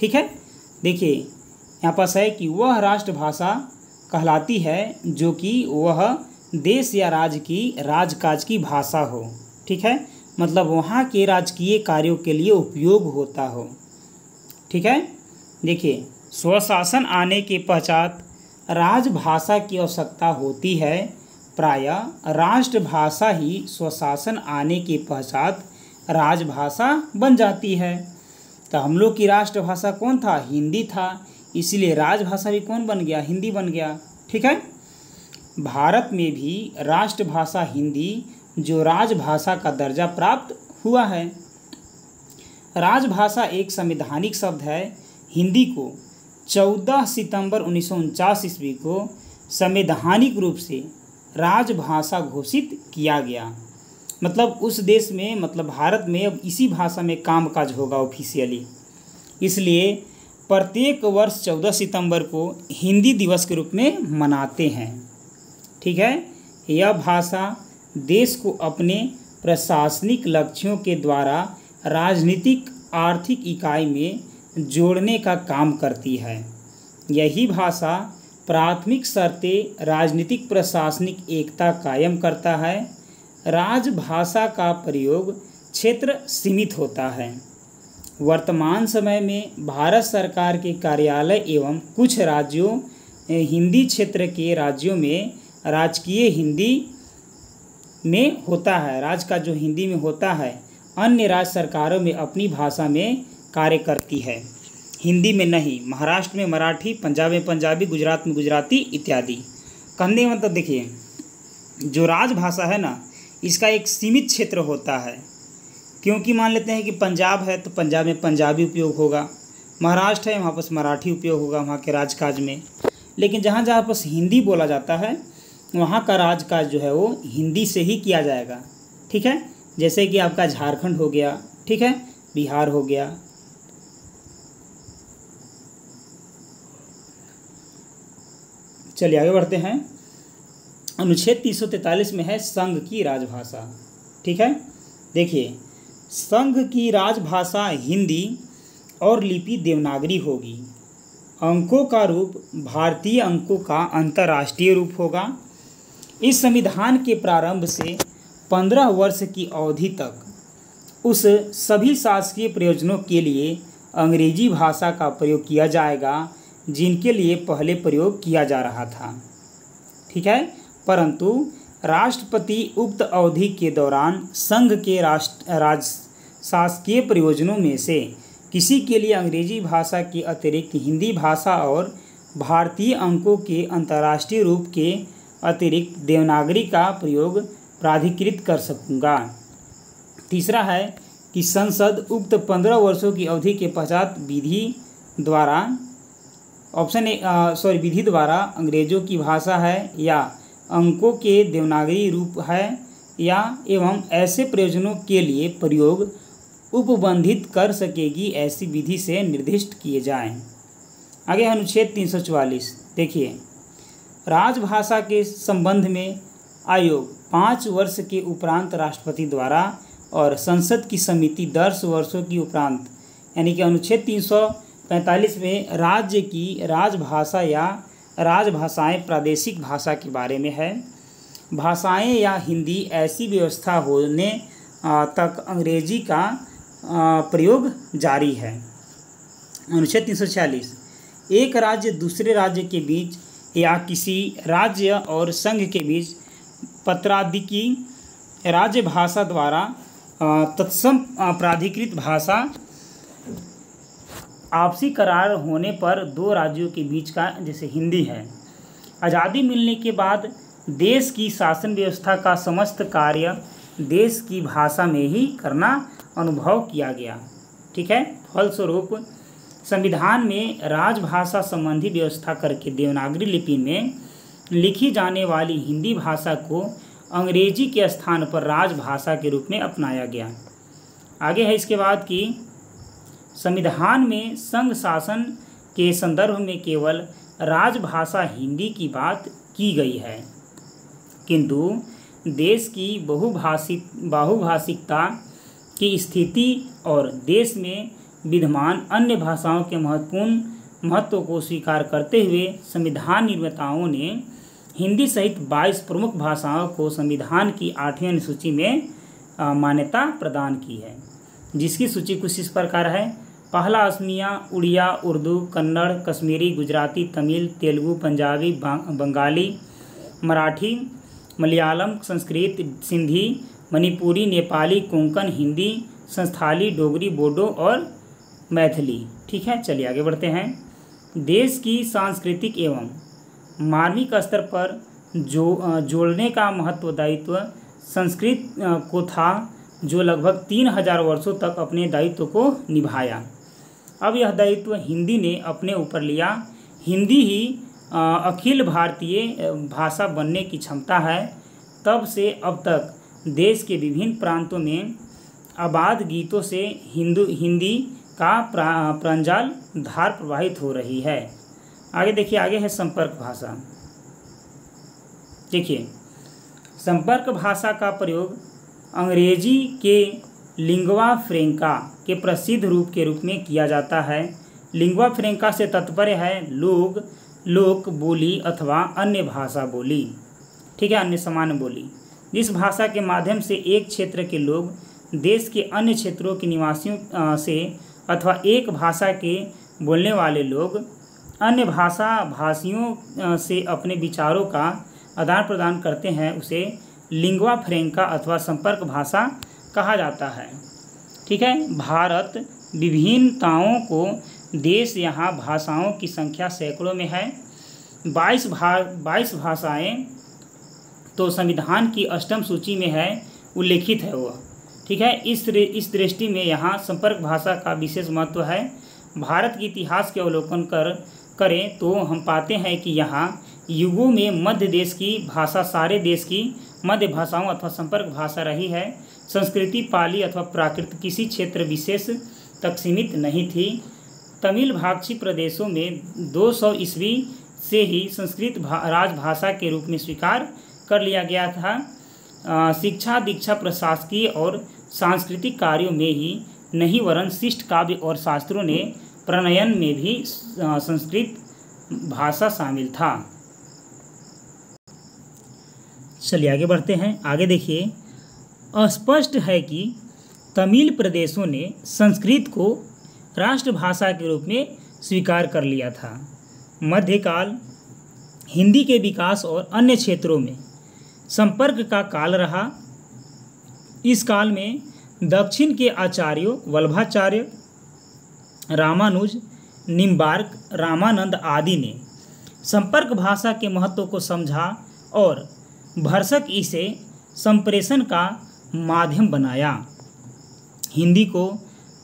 ठीक है देखिए यहाँ पास है कि वह राष्ट्रभाषा कहलाती है जो कि वह देश या राज्य की राजकाज की भाषा हो ठीक है मतलब वहाँ के राजकीय कार्यों के लिए उपयोग होता हो ठीक है देखिए स्वशासन आने के पश्चात राजभाषा की आवश्यकता होती है प्रायः राष्ट्रभाषा ही स्वशासन आने के पश्चात राजभाषा बन जाती है तो हम लोग की राष्ट्रभाषा कौन था हिंदी था इसलिए राजभाषा भी कौन बन गया हिंदी बन गया ठीक है भारत में भी राष्ट्रभाषा हिंदी जो राजभाषा का दर्जा प्राप्त हुआ है राजभाषा एक संवैधानिक शब्द है हिंदी को 14 सितंबर उन्नीस ईस्वी को संवैधानिक रूप से राजभाषा घोषित किया गया मतलब उस देश में मतलब भारत में अब इसी भाषा में कामकाज होगा ऑफिशियली इसलिए प्रत्येक वर्ष चौदह सितंबर को हिंदी दिवस के रूप में मनाते हैं ठीक है यह भाषा देश को अपने प्रशासनिक लक्ष्यों के द्वारा राजनीतिक आर्थिक इकाई में जोड़ने का काम करती है यही भाषा प्राथमिक शर्तें राजनीतिक प्रशासनिक एकता कायम करता है राजभाषा का प्रयोग क्षेत्र सीमित होता है वर्तमान समय में भारत सरकार के कार्यालय एवं कुछ राज्यों हिंदी क्षेत्र के राज्यों में राजकीय हिंदी में होता है राज्य का जो हिंदी में होता है अन्य राज्य सरकारों में अपनी भाषा में कार्य करती है हिंदी में नहीं महाराष्ट्र में मराठी पंजाब में पंजाबी गुजरात में गुजराती इत्यादि कहने मतलब देखिए जो राजभाषा है ना इसका एक सीमित क्षेत्र होता है क्योंकि मान लेते हैं कि पंजाब है तो पंजाब में पंजाबी उपयोग होगा महाराष्ट्र है वहाँ पर मराठी उपयोग होगा वहाँ के राजकाज में लेकिन जहाँ जहाँ पर हिंदी बोला जाता है वहाँ का राजकाज जो है वो हिंदी से ही किया जाएगा ठीक है जैसे कि आपका झारखंड हो गया ठीक है बिहार हो गया चलिए आगे बढ़ते हैं अनुच्छेद 343 में है संघ की राजभाषा ठीक है देखिए संघ की राजभाषा हिंदी और लिपि देवनागरी होगी अंकों का रूप भारतीय अंकों का अंतर्राष्ट्रीय रूप होगा इस संविधान के प्रारंभ से पंद्रह वर्ष की अवधि तक उस सभी शासकीय प्रयोजनों के लिए अंग्रेजी भाषा का प्रयोग किया जाएगा जिनके लिए पहले प्रयोग किया जा रहा था ठीक है परंतु राष्ट्रपति उक्त अवधि के दौरान संघ के राष्ट्र राज शासकीय प्रयोजनों में से किसी के लिए अंग्रेजी भाषा के अतिरिक्त हिंदी भाषा और भारतीय अंकों के अंतर्राष्ट्रीय रूप के अतिरिक्त देवनागरी का प्रयोग प्राधिकृत कर सकूंगा तीसरा है कि संसद उक्त पंद्रह वर्षों की अवधि के पश्चात विधि द्वारा ऑप्शन ए सॉरी विधि द्वारा अंग्रेजों की भाषा है या अंकों के देवनागरी रूप है या एवं ऐसे प्रयोजनों के लिए प्रयोग उपबंधित कर सकेगी ऐसी विधि से निर्दिष्ट किए जाएं आगे अनुच्छेद चवालीस देखिए राजभाषा के संबंध में आयोग पाँच वर्ष के उपरांत राष्ट्रपति द्वारा और संसद की समिति दस वर्षों की उपरांत यानी कि अनुच्छेद तीन सौ पैंतालीस में राज्य की राजभाषा या राजभाषाएं प्रादेशिक भाषा के बारे में है भाषाएं या हिंदी ऐसी व्यवस्था होने तक अंग्रेजी का प्रयोग जारी है अनुच्छेद तीन सौ छियालीस एक राज्य दूसरे राज्य के बीच या किसी राज्य और संघ के बीच पत्राधिकी राज्य भाषा द्वारा तत्सम प्राधिकृत भाषा आपसी करार होने पर दो राज्यों के बीच का जैसे हिंदी है आज़ादी मिलने के बाद देश की शासन व्यवस्था का समस्त कार्य देश की भाषा में ही करना अनुभव किया गया ठीक है फलस्वरूप संविधान में राजभाषा संबंधी व्यवस्था करके देवनागरी लिपि में लिखी जाने वाली हिंदी भाषा को अंग्रेजी के स्थान पर राजभाषा के रूप में अपनाया गया आगे है इसके बाद कि संविधान में संघ शासन के संदर्भ में केवल राजभाषा हिंदी की बात की गई है किंतु देश की बहुभाषिक बहुभाषिकता की स्थिति और देश में विद्यमान अन्य भाषाओं के महत्वपूर्ण महत्व को स्वीकार करते हुए संविधान निर्माताओं ने हिंदी सहित 22 प्रमुख भाषाओं को संविधान की आठवीं अनुसूची में मान्यता प्रदान की है जिसकी सूची कुछ इस प्रकार है पहला असमिया उड़िया उर्दू कन्नड़ कश्मीरी गुजराती तमिल तेलुगु पंजाबी बंगाली मराठी मलयालम संस्कृत सिंधी मणिपुरी नेपाली कोंकण हिंदी संस्थाली डोगरी बोडो और मैथिली ठीक है चलिए आगे बढ़ते हैं देश की सांस्कृतिक एवं मार्मिक स्तर पर जो जोड़ने का महत्व दायित्व संस्कृत को था जो लगभग तीन हजार वर्षों तक अपने दायित्व को निभाया अब यह दायित्व हिंदी ने अपने ऊपर लिया हिंदी ही अखिल भारतीय भाषा बनने की क्षमता है तब से अब तक देश के विभिन्न प्रांतों में आबाद गीतों से हिंदू हिंदी का प्रंजाल धार प्रवाहित हो रही है आगे देखिए आगे है संपर्क भाषा देखिए संपर्क भाषा का प्रयोग अंग्रेजी के लिंगवा फ्रेंका के प्रसिद्ध रूप के रूप में किया जाता है लिंगवा फ्रेंका से तात्पर्य है लोग लोक बोली अथवा अन्य भाषा बोली ठीक है अन्य समान बोली जिस भाषा के माध्यम से एक क्षेत्र के लोग देश के अन्य क्षेत्रों के निवासियों से अथवा एक भाषा के बोलने वाले लोग अन्य भाषा भाषियों से अपने विचारों का आदान प्रदान करते हैं उसे लिंगवा फ्रेंका अथवा संपर्क भाषा कहा जाता है ठीक है भारत विभिन्नताओं को देश यहाँ भाषाओं की संख्या सैकड़ों में है बाईस भा बाईस भाषाएँ तो संविधान की अष्टम सूची में है उल्लेखित है वह ठीक है इस इस दृष्टि में यहाँ संपर्क भाषा का विशेष महत्व है भारत के इतिहास के अवलोकन कर करें तो हम पाते हैं कि यहाँ युगों में मध्य देश की भाषा सारे देश की मध्य भाषाओं अथवा संपर्क भाषा रही है संस्कृति पाली अथवा प्राकृत किसी क्षेत्र विशेष तक सीमित नहीं थी तमिल भाक्षी प्रदेशों में 200 सौ ईस्वी से ही संस्कृत राजभाषा के रूप में स्वीकार कर लिया गया था शिक्षा दीक्षा प्रशासकीय और सांस्कृतिक कार्यों में ही नहीं वरन शिष्ट काव्य और शास्त्रों ने प्रणयन में भी संस्कृत भाषा शामिल था चलिए आगे बढ़ते हैं आगे देखिए अस्पष्ट है कि तमिल प्रदेशों ने संस्कृत को राष्ट्रभाषा के रूप में स्वीकार कर लिया था मध्यकाल हिंदी के विकास और अन्य क्षेत्रों में संपर्क का काल रहा इस काल में दक्षिण के आचार्यों वल्भाचार्य रामानुज निम्बार्क रामानंद आदि ने संपर्क भाषा के महत्व को समझा और भरसक इसे संप्रेषण का माध्यम बनाया हिंदी को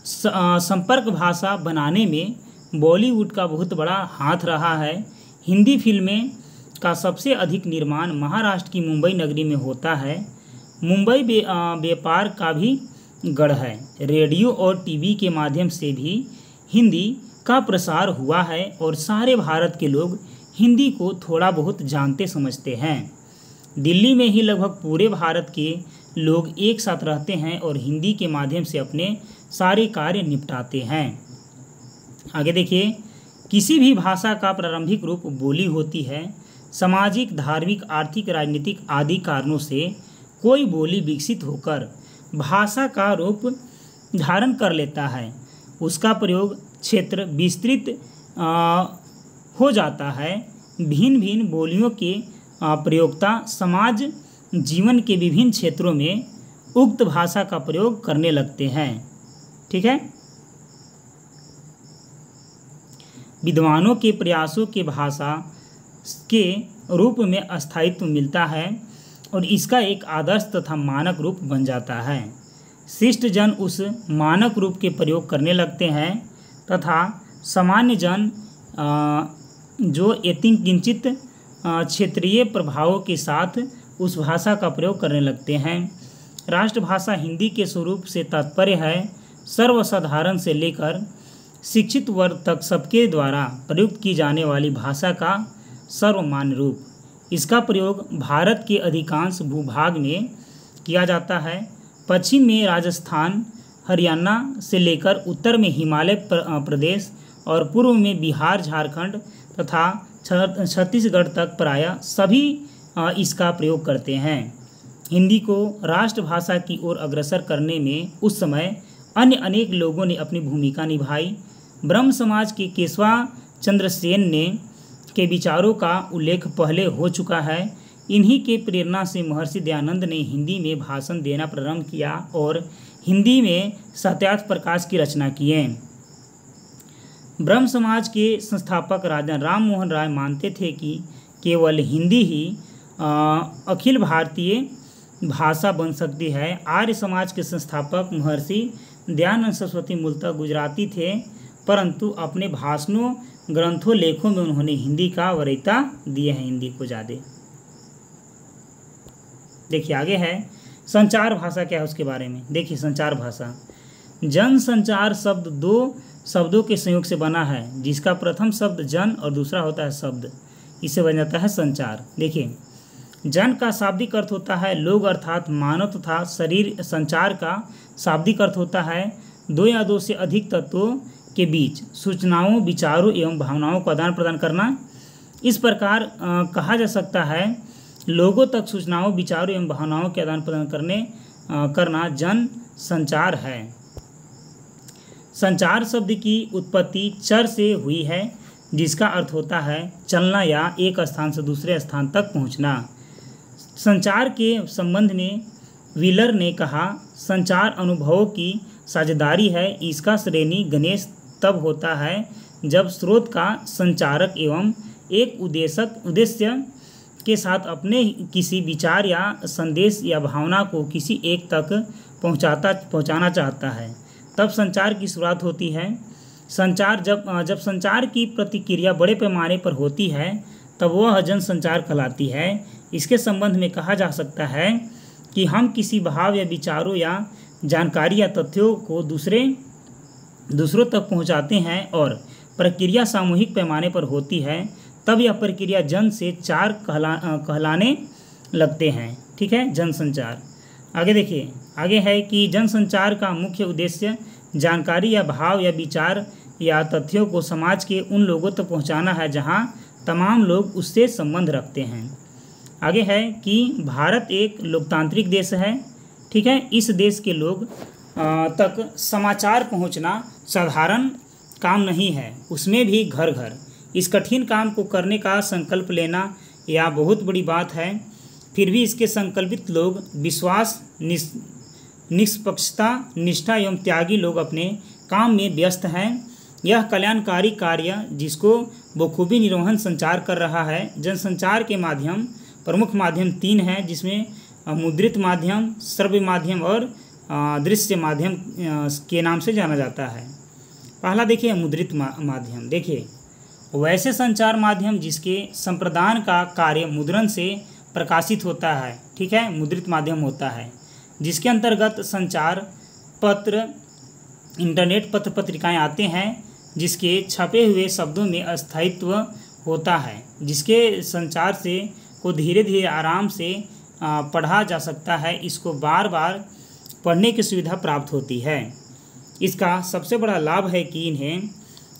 संपर्क भाषा बनाने में बॉलीवुड का बहुत बड़ा हाथ रहा है हिंदी फिल्में का सबसे अधिक निर्माण महाराष्ट्र की मुंबई नगरी में होता है मुंबई व्यापार बे, का भी गढ़ है रेडियो और टीवी के माध्यम से भी हिंदी का प्रसार हुआ है और सारे भारत के लोग हिंदी को थोड़ा बहुत जानते समझते हैं दिल्ली में ही लगभग पूरे भारत के लोग एक साथ रहते हैं और हिंदी के माध्यम से अपने सारे कार्य निपटाते हैं आगे देखिए किसी भी भाषा का प्रारंभिक रूप बोली होती है सामाजिक धार्मिक आर्थिक राजनीतिक आदि कारणों से कोई बोली विकसित होकर भाषा का रूप धारण कर लेता है उसका प्रयोग क्षेत्र विस्तृत हो जाता है भिन्न भिन्न बोलियों के प्रयोगता समाज जीवन के विभिन्न क्षेत्रों में उक्त भाषा का प्रयोग करने लगते हैं ठीक है विद्वानों के प्रयासों के भाषा के रूप में स्थायित्व मिलता है और इसका एक आदर्श तथा मानक रूप बन जाता है शिष्ट जन उस मानक रूप के प्रयोग करने लगते हैं तथा सामान्य जन जो यति किंचित क्षेत्रीय प्रभावों के साथ उस भाषा का प्रयोग करने लगते हैं राष्ट्रभाषा हिंदी के स्वरूप से तात्पर्य है सर्वसाधारण से लेकर शिक्षित वर्ग तक सबके द्वारा प्रयुक्त की जाने वाली भाषा का सर्वमान्य रूप इसका प्रयोग भारत के अधिकांश भूभाग में किया जाता है पश्चिम में राजस्थान हरियाणा से लेकर उत्तर में हिमालय प्रदेश और पूर्व में बिहार झारखंड तथा छत्तीसगढ़ तक प्रायः सभी इसका प्रयोग करते हैं हिंदी को राष्ट्रभाषा की ओर अग्रसर करने में उस समय अन्य अनेक लोगों ने अपनी भूमिका निभाई ब्रह्म समाज के केशवा चंद्रसेन ने के विचारों का उल्लेख पहले हो चुका है इन्हीं के प्रेरणा से महर्षि दयानंद ने हिंदी में भाषण देना प्रारंभ किया और हिंदी में सत्यार्थ प्रकाश की रचना किए ब्रह्म समाज के संस्थापक राजा राम मोहन राय मानते थे कि केवल हिंदी ही अखिल भारतीय भाषा बन सकती है आर्य समाज के संस्थापक महर्षि दयानंद सरस्वती मूलतः गुजराती थे परंतु अपने भाषणों ग्रंथों लेखों में उन्होंने हिंदी का वरीयता दिए हैं हिंदी को ज़्यादा देखिए आगे है संचार भाषा क्या है उसके बारे में देखिए संचार भाषा जन संचार शब्द दो शब्दों के संयोग से बना है जिसका प्रथम शब्द जन और दूसरा होता है शब्द इसे बन जाता है संचार देखिए जन का शाब्दिक अर्थ होता है लोग अर्थात मानव तथा शरीर संचार का शाब्दिक अर्थ होता है दो या दो से अधिक तत्वों के बीच सूचनाओं विचारों एवं भावनाओं का आदान प्रदान करना इस प्रकार आ, कहा जा सकता है लोगों तक सूचनाओं विचारों एवं भावनाओं के आदान प्रदान करने आ, करना जन संचार है संचार शब्द की उत्पत्ति चर से हुई है जिसका अर्थ होता है चलना या एक स्थान से दूसरे स्थान तक पहुंचना संचार के संबंध में व्हीलर ने कहा संचार अनुभवों की साझेदारी है इसका श्रेणी गणेश तब होता है जब स्रोत का संचारक एवं एक उद्देशक उद्देश्य के साथ अपने किसी विचार या संदेश या भावना को किसी एक तक पहुंचाता पहुंचाना चाहता है तब संचार की शुरुआत होती है संचार जब जब संचार की प्रतिक्रिया बड़े पैमाने पर होती है तब वह जन संचार कहलाती है इसके संबंध में कहा जा सकता है कि हम किसी भाव या विचारों या जानकारी या तथ्यों को दूसरे दूसरों तक पहुंचाते हैं और प्रक्रिया सामूहिक पैमाने पर होती है तब यह प्रक्रिया जन से चार कहला कहलाने लगते हैं ठीक है जनसंचार आगे देखिए आगे है कि जनसंचार का मुख्य उद्देश्य जानकारी या भाव या विचार या तथ्यों को समाज के उन लोगों तक तो पहुंचाना है जहां तमाम लोग उससे संबंध रखते हैं आगे है कि भारत एक लोकतांत्रिक देश है ठीक है इस देश के लोग तक समाचार पहुंचना साधारण काम नहीं है उसमें भी घर घर इस कठिन काम को करने का संकल्प लेना यह बहुत बड़ी बात है फिर भी इसके संकल्पित लोग विश्वास निस निष्पक्षता निष्ठा एवं त्यागी लोग अपने काम में व्यस्त हैं यह कल्याणकारी कार्य जिसको बखूबी निर्वहन संचार कर रहा है जनसंचार के माध्यम प्रमुख माध्यम तीन हैं जिसमें मुद्रित माध्यम श्रव्य माध्यम और दृश्य माध्यम के नाम से जाना जाता है पहला देखिए मुद्रित माध्यम देखिए वैसे संचार माध्यम जिसके संप्रदान का कार्य मुद्रण से प्रकाशित होता है ठीक है मुद्रित माध्यम होता है जिसके अंतर्गत संचार पत्र इंटरनेट पत्र पत्रिकाएं आते हैं जिसके छपे हुए शब्दों में अस्थायित्व होता है जिसके संचार से को धीरे धीरे आराम से पढ़ा जा सकता है इसको बार बार पढ़ने की सुविधा प्राप्त होती है इसका सबसे बड़ा लाभ है कि इन्हें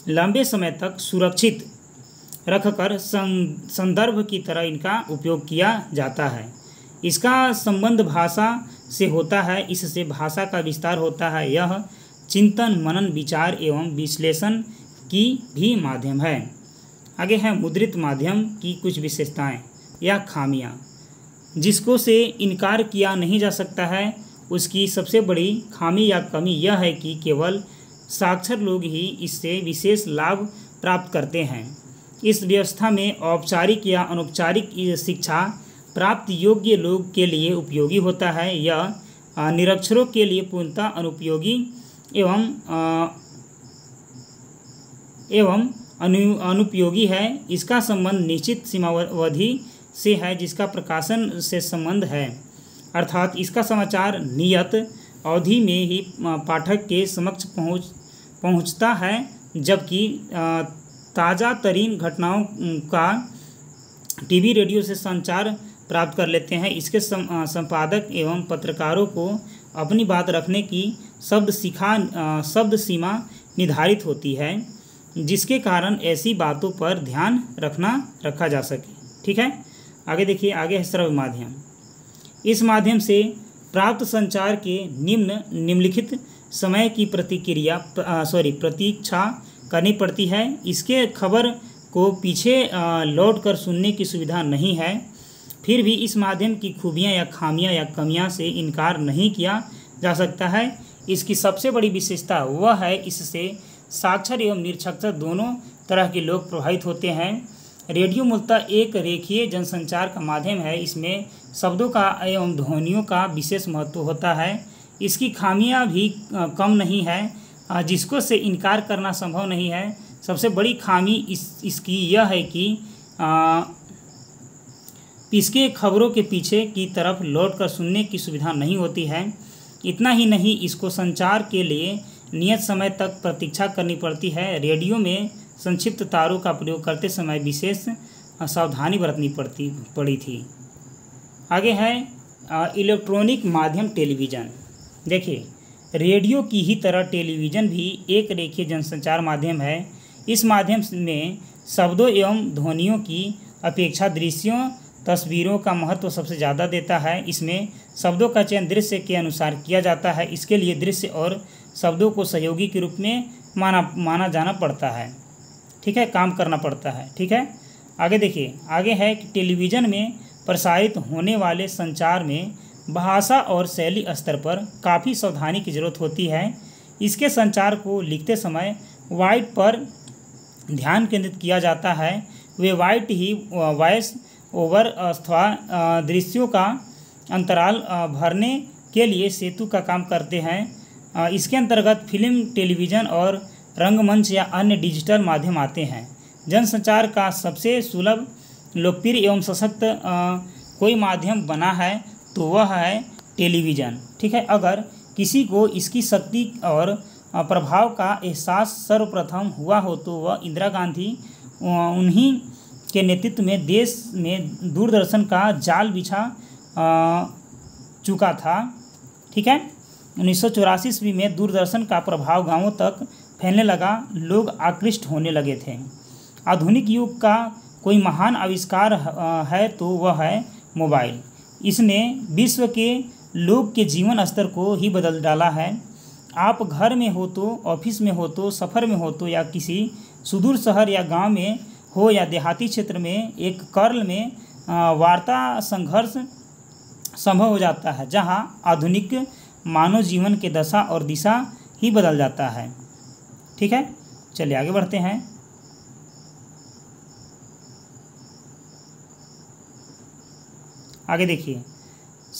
लंबे समय तक सुरक्षित रखकर संदर्भ की तरह इनका उपयोग किया जाता है इसका संबंध भाषा से होता है इससे भाषा का विस्तार होता है यह चिंतन मनन विचार एवं विश्लेषण की भी माध्यम है आगे है मुद्रित माध्यम की कुछ विशेषताएं या खामियां जिसको से इनकार किया नहीं जा सकता है उसकी सबसे बड़ी खामी या कमी यह है कि केवल साक्षर लोग ही इससे विशेष लाभ प्राप्त करते हैं इस व्यवस्था में औपचारिक या अनौपचारिक शिक्षा प्राप्त योग्य लोग के लिए उपयोगी होता है यह निरक्षरों के लिए पूर्णतः अनुपयोगी एवं एवं अनु अनुपयोगी है इसका संबंध निश्चित सीमावधि से है जिसका प्रकाशन से संबंध है अर्थात इसका समाचार नियत अवधि में ही पाठक के समक्ष पहुंच पहुंचता है जबकि ताज़ा तरीन घटनाओं का टीवी रेडियो से संचार प्राप्त कर लेते हैं इसके संपादक एवं पत्रकारों को अपनी बात रखने की शब्द सिखा शब्द सीमा निर्धारित होती है जिसके कारण ऐसी बातों पर ध्यान रखना रखा जा सके ठीक है आगे देखिए आगे है श्रव्य माध्यम इस माध्यम से प्राप्त संचार के निम्न निम्नलिखित समय की प्रतिक्रिया सॉरी प्रतीक्षा करनी पड़ती है इसके खबर को पीछे लौट कर सुनने की सुविधा नहीं है फिर भी इस माध्यम की खूबियाँ या खामियाँ या कमियाँ से इनकार नहीं किया जा सकता है इसकी सबसे बड़ी विशेषता वह है इससे साक्षर एवं निरक्षर दोनों तरह के लोग प्रभावित होते हैं रेडियो मूलतः एक रेखीय जनसंचार का माध्यम है इसमें शब्दों का एवं ध्वनियों का विशेष महत्व होता है इसकी खामियां भी कम नहीं है जिसको से इनकार करना संभव नहीं है सबसे बड़ी खामी इस इसकी यह है कि आ, इसके खबरों के पीछे की तरफ लौटकर सुनने की सुविधा नहीं होती है इतना ही नहीं इसको संचार के लिए नियत समय तक प्रतीक्षा करनी पड़ती है रेडियो में संक्षिप्त तारों का प्रयोग करते समय विशेष सावधानी बरतनी पड़ती पड़ी थी आगे है इलेक्ट्रॉनिक माध्यम टेलीविज़न देखिए रेडियो की ही तरह टेलीविज़न भी एक रेखीय जनसंचार माध्यम है इस माध्यम में शब्दों एवं ध्वनियों की अपेक्षा दृश्यों तस्वीरों का महत्व सबसे ज़्यादा देता है इसमें शब्दों का चयन दृश्य के अनुसार किया जाता है इसके लिए दृश्य और शब्दों को सहयोगी के रूप में माना माना जाना पड़ता है ठीक है काम करना पड़ता है ठीक है आगे देखिए आगे है कि टेलीविज़न में प्रसारित होने वाले संचार में भाषा और शैली स्तर पर काफ़ी सावधानी की जरूरत होती है इसके संचार को लिखते समय वाइट पर ध्यान केंद्रित किया जाता है वे वाइट ही वॉइस ओवर अथवा दृश्यों का अंतराल भरने के लिए सेतु का काम करते हैं इसके अंतर्गत फिल्म टेलीविज़न और रंगमंच या अन्य डिजिटल माध्यम आते हैं जनसंचार का सबसे सुलभ लोकप्रिय एवं सशक्त कोई माध्यम बना है तो वह है टेलीविज़न ठीक है अगर किसी को इसकी शक्ति और प्रभाव का एहसास सर्वप्रथम हुआ हो तो वह इंदिरा गांधी उन्हीं के नेतृत्व में देश में दूरदर्शन का जाल बिछा चुका था ठीक है उन्नीस सौ ईस्वी में दूरदर्शन का प्रभाव गांवों तक फैलने लगा लोग आकृष्ट होने लगे थे आधुनिक युग का कोई महान आविष्कार है तो वह है मोबाइल इसने विश्व के लोग के जीवन स्तर को ही बदल डाला है आप घर में हो तो ऑफिस में हो तो सफ़र में हो तो या किसी सुदूर शहर या गांव में हो या देहाती क्षेत्र में एक कर्ल में वार्ता संघर्ष संभव हो जाता है जहां आधुनिक मानव जीवन के दशा और दिशा ही बदल जाता है ठीक है चलिए आगे बढ़ते हैं आगे देखिए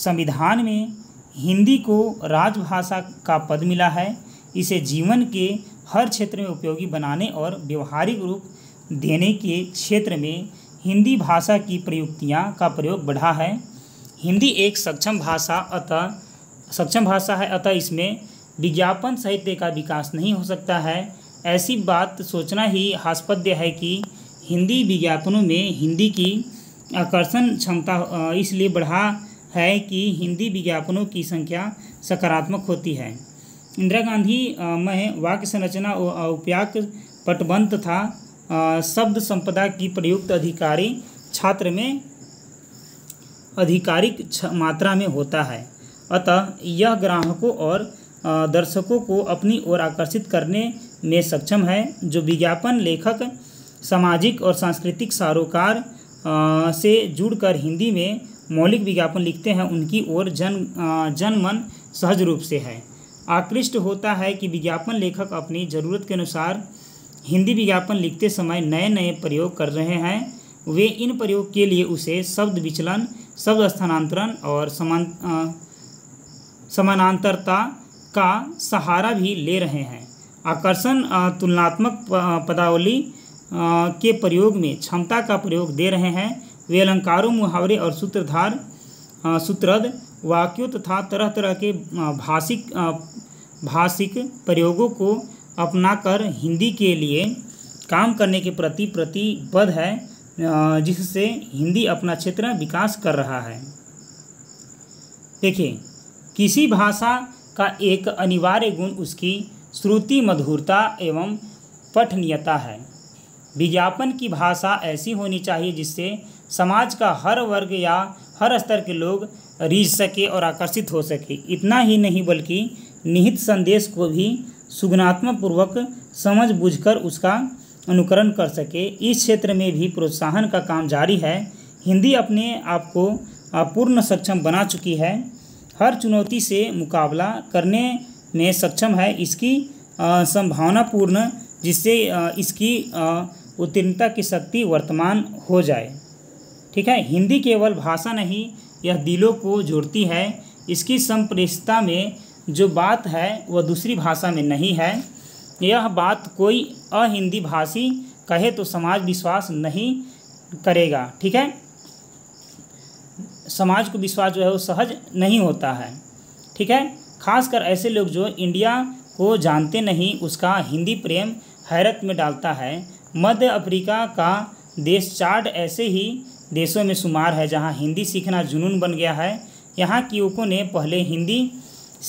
संविधान में हिंदी को राजभाषा का पद मिला है इसे जीवन के हर क्षेत्र में उपयोगी बनाने और व्यवहारिक रूप देने के क्षेत्र में हिंदी भाषा की प्रयुक्तियाँ का प्रयोग बढ़ा है हिंदी एक सक्षम भाषा अतः सक्षम भाषा है अतः इसमें विज्ञापन साहित्य का विकास नहीं हो सकता है ऐसी बात सोचना ही हास्पद्य है कि हिंदी विज्ञापनों में हिंदी की आकर्षण क्षमता इसलिए बढ़ा है कि हिंदी विज्ञापनों की संख्या सकारात्मक होती है इंदिरा गांधी में वाक्य संरचना उपयाक पटबंध तथा शब्द संपदा की प्रयुक्त अधिकारी छात्र में आधिकारिक मात्रा में होता है अतः यह ग्राहकों और दर्शकों को अपनी ओर आकर्षित करने में सक्षम है जो विज्ञापन लेखक सामाजिक और सांस्कृतिक सारोकार से जुड़कर हिंदी में मौलिक विज्ञापन लिखते हैं उनकी ओर जन जनमन सहज रूप से है आकृष्ट होता है कि विज्ञापन लेखक अपनी ज़रूरत के अनुसार हिंदी विज्ञापन लिखते समय नए नए प्रयोग कर रहे हैं वे इन प्रयोग के लिए उसे शब्द विचलन शब्द स्थानांतरण और समान समानांतरता का सहारा भी ले रहे हैं आकर्षण तुलनात्मक पदावली के प्रयोग में क्षमता का प्रयोग दे रहे हैं वे अलंकारों मुहावरे और सूत्रधार सूत्रद वाक्यों तथा तरह तरह के भाषिक भाषिक प्रयोगों को अपनाकर हिंदी के लिए काम करने के प्रति प्रतिबद्ध है जिससे हिंदी अपना क्षेत्र विकास कर रहा है देखिए किसी भाषा का एक अनिवार्य गुण उसकी श्रुति मधुरता एवं पठनीयता है विज्ञापन की भाषा ऐसी होनी चाहिए जिससे समाज का हर वर्ग या हर स्तर के लोग रीझ सके और आकर्षित हो सके इतना ही नहीं बल्कि निहित संदेश को भी सुगुणात्मक पूर्वक समझ बूझकर उसका अनुकरण कर सके इस क्षेत्र में भी प्रोत्साहन का काम जारी है हिंदी अपने आप को पूर्ण सक्षम बना चुकी है हर चुनौती से मुकाबला करने में सक्षम है इसकी संभावनापूर्ण जिससे इसकी उत्तीर्णता की शक्ति वर्तमान हो जाए ठीक है हिंदी केवल भाषा नहीं यह दिलों को जोड़ती है इसकी संप्रेषता में जो बात है वह दूसरी भाषा में नहीं है यह बात कोई अहिंदी भाषी कहे तो समाज विश्वास नहीं करेगा ठीक है समाज को विश्वास जो है वो सहज नहीं होता है ठीक है खासकर ऐसे लोग जो इंडिया को जानते नहीं उसका हिंदी प्रेम हैरत में डालता है मध्य अफ्रीका का देश चार्ट ऐसे ही देशों में शुमार है जहाँ हिंदी सीखना जुनून बन गया है यहाँ की युवकों ने पहले हिंदी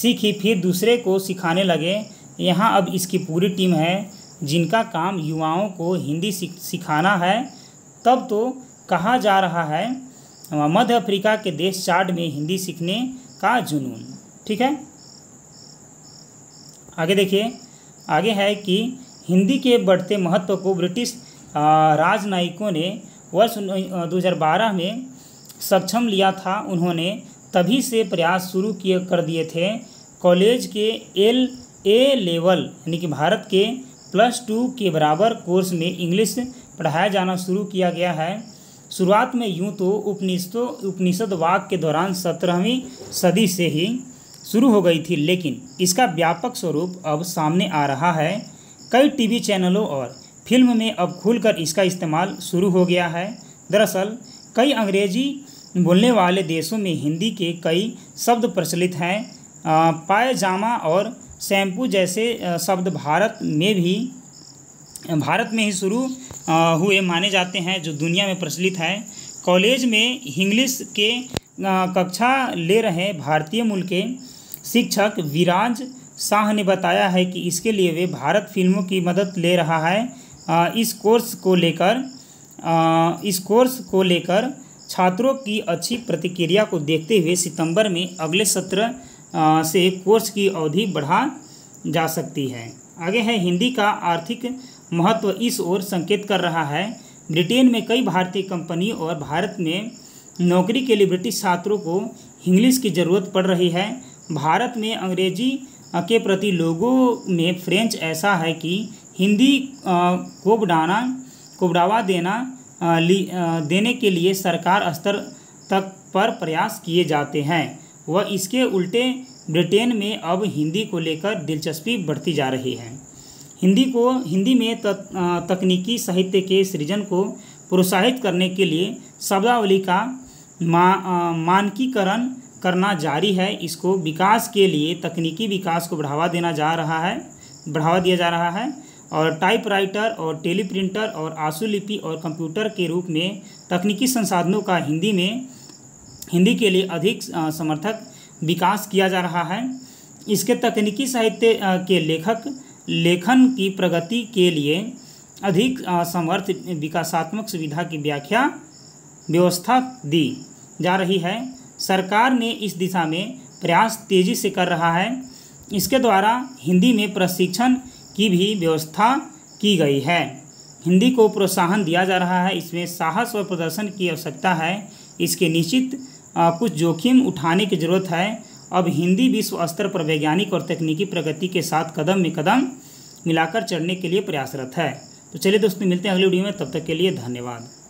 सीखी फिर दूसरे को सिखाने लगे यहाँ अब इसकी पूरी टीम है जिनका काम युवाओं को हिंदी सिखाना है तब तो कहा जा रहा है मध्य अफ्रीका के देश चार्ड में हिंदी सीखने का जुनून ठीक है आगे देखिए आगे है कि हिंदी के बढ़ते महत्व को ब्रिटिश राजनयिकों ने वर्ष 2012 में सक्षम लिया था उन्होंने तभी से प्रयास शुरू किए कर दिए थे कॉलेज के एल ए लेवल यानी कि भारत के प्लस टू के बराबर कोर्स में इंग्लिश पढ़ाया जाना शुरू किया गया है शुरुआत में यूँ तो उपनिषदों उपनिषद वाक के दौरान सत्रहवीं सदी से ही शुरू हो गई थी लेकिन इसका व्यापक स्वरूप अब सामने आ रहा है कई टीवी चैनलों और फिल्म में अब खुलकर इसका इस्तेमाल शुरू हो गया है दरअसल कई अंग्रेजी बोलने वाले देशों में हिंदी के कई शब्द प्रचलित हैं पायजामा और शैम्पू जैसे शब्द भारत में भी भारत में ही शुरू हुए माने जाते हैं जो दुनिया में प्रचलित है कॉलेज में इंग्लिश के कक्षा ले रहे भारतीय मूल के शिक्षक विराज शाह ने बताया है कि इसके लिए वे भारत फिल्मों की मदद ले रहा है इस कोर्स को लेकर इस कोर्स को लेकर छात्रों की अच्छी प्रतिक्रिया को देखते हुए सितंबर में अगले सत्र से कोर्स की अवधि बढ़ा जा सकती है आगे है हिंदी का आर्थिक महत्व इस ओर संकेत कर रहा है ब्रिटेन में कई भारतीय कंपनी और भारत में नौकरी के लिए ब्रिटिश छात्रों को इंग्लिश की ज़रूरत पड़ रही है भारत में अंग्रेजी के प्रति लोगों में फ्रेंच ऐसा है कि हिंदी को बढ़ाना को बढ़ावा देना देने के लिए सरकार स्तर तक पर प्रयास किए जाते हैं व इसके उल्टे ब्रिटेन में अब हिंदी को लेकर दिलचस्पी बढ़ती जा रही है हिंदी को हिंदी में तक, तकनीकी साहित्य के सृजन को प्रोत्साहित करने के लिए शब्दावली का मा, मानकीकरण करना जारी है इसको विकास के लिए तकनीकी विकास को बढ़ावा देना जा रहा है बढ़ावा दिया जा रहा है और टाइपराइटर और टेली प्रिंटर और आंसुलिपि और कंप्यूटर के रूप में तकनीकी संसाधनों का हिंदी में हिंदी के लिए अधिक समर्थक विकास किया जा रहा है इसके तकनीकी साहित्य के लेखक लेखन की प्रगति के लिए अधिक समर्थ विकासात्मक सुविधा की व्याख्या व्यवस्था दी जा रही है सरकार ने इस दिशा में प्रयास तेजी से कर रहा है इसके द्वारा हिंदी में प्रशिक्षण की भी व्यवस्था की गई है हिंदी को प्रोत्साहन दिया जा रहा है इसमें साहस और प्रदर्शन की आवश्यकता है इसके निश्चित कुछ जोखिम उठाने की ज़रूरत है अब हिंदी विश्व स्तर पर वैज्ञानिक और तकनीकी प्रगति के साथ कदम में कदम मिलाकर चढ़ने के लिए प्रयासरत है तो चलिए दोस्तों मिलते हैं अगली वीडियो में तब तक के लिए धन्यवाद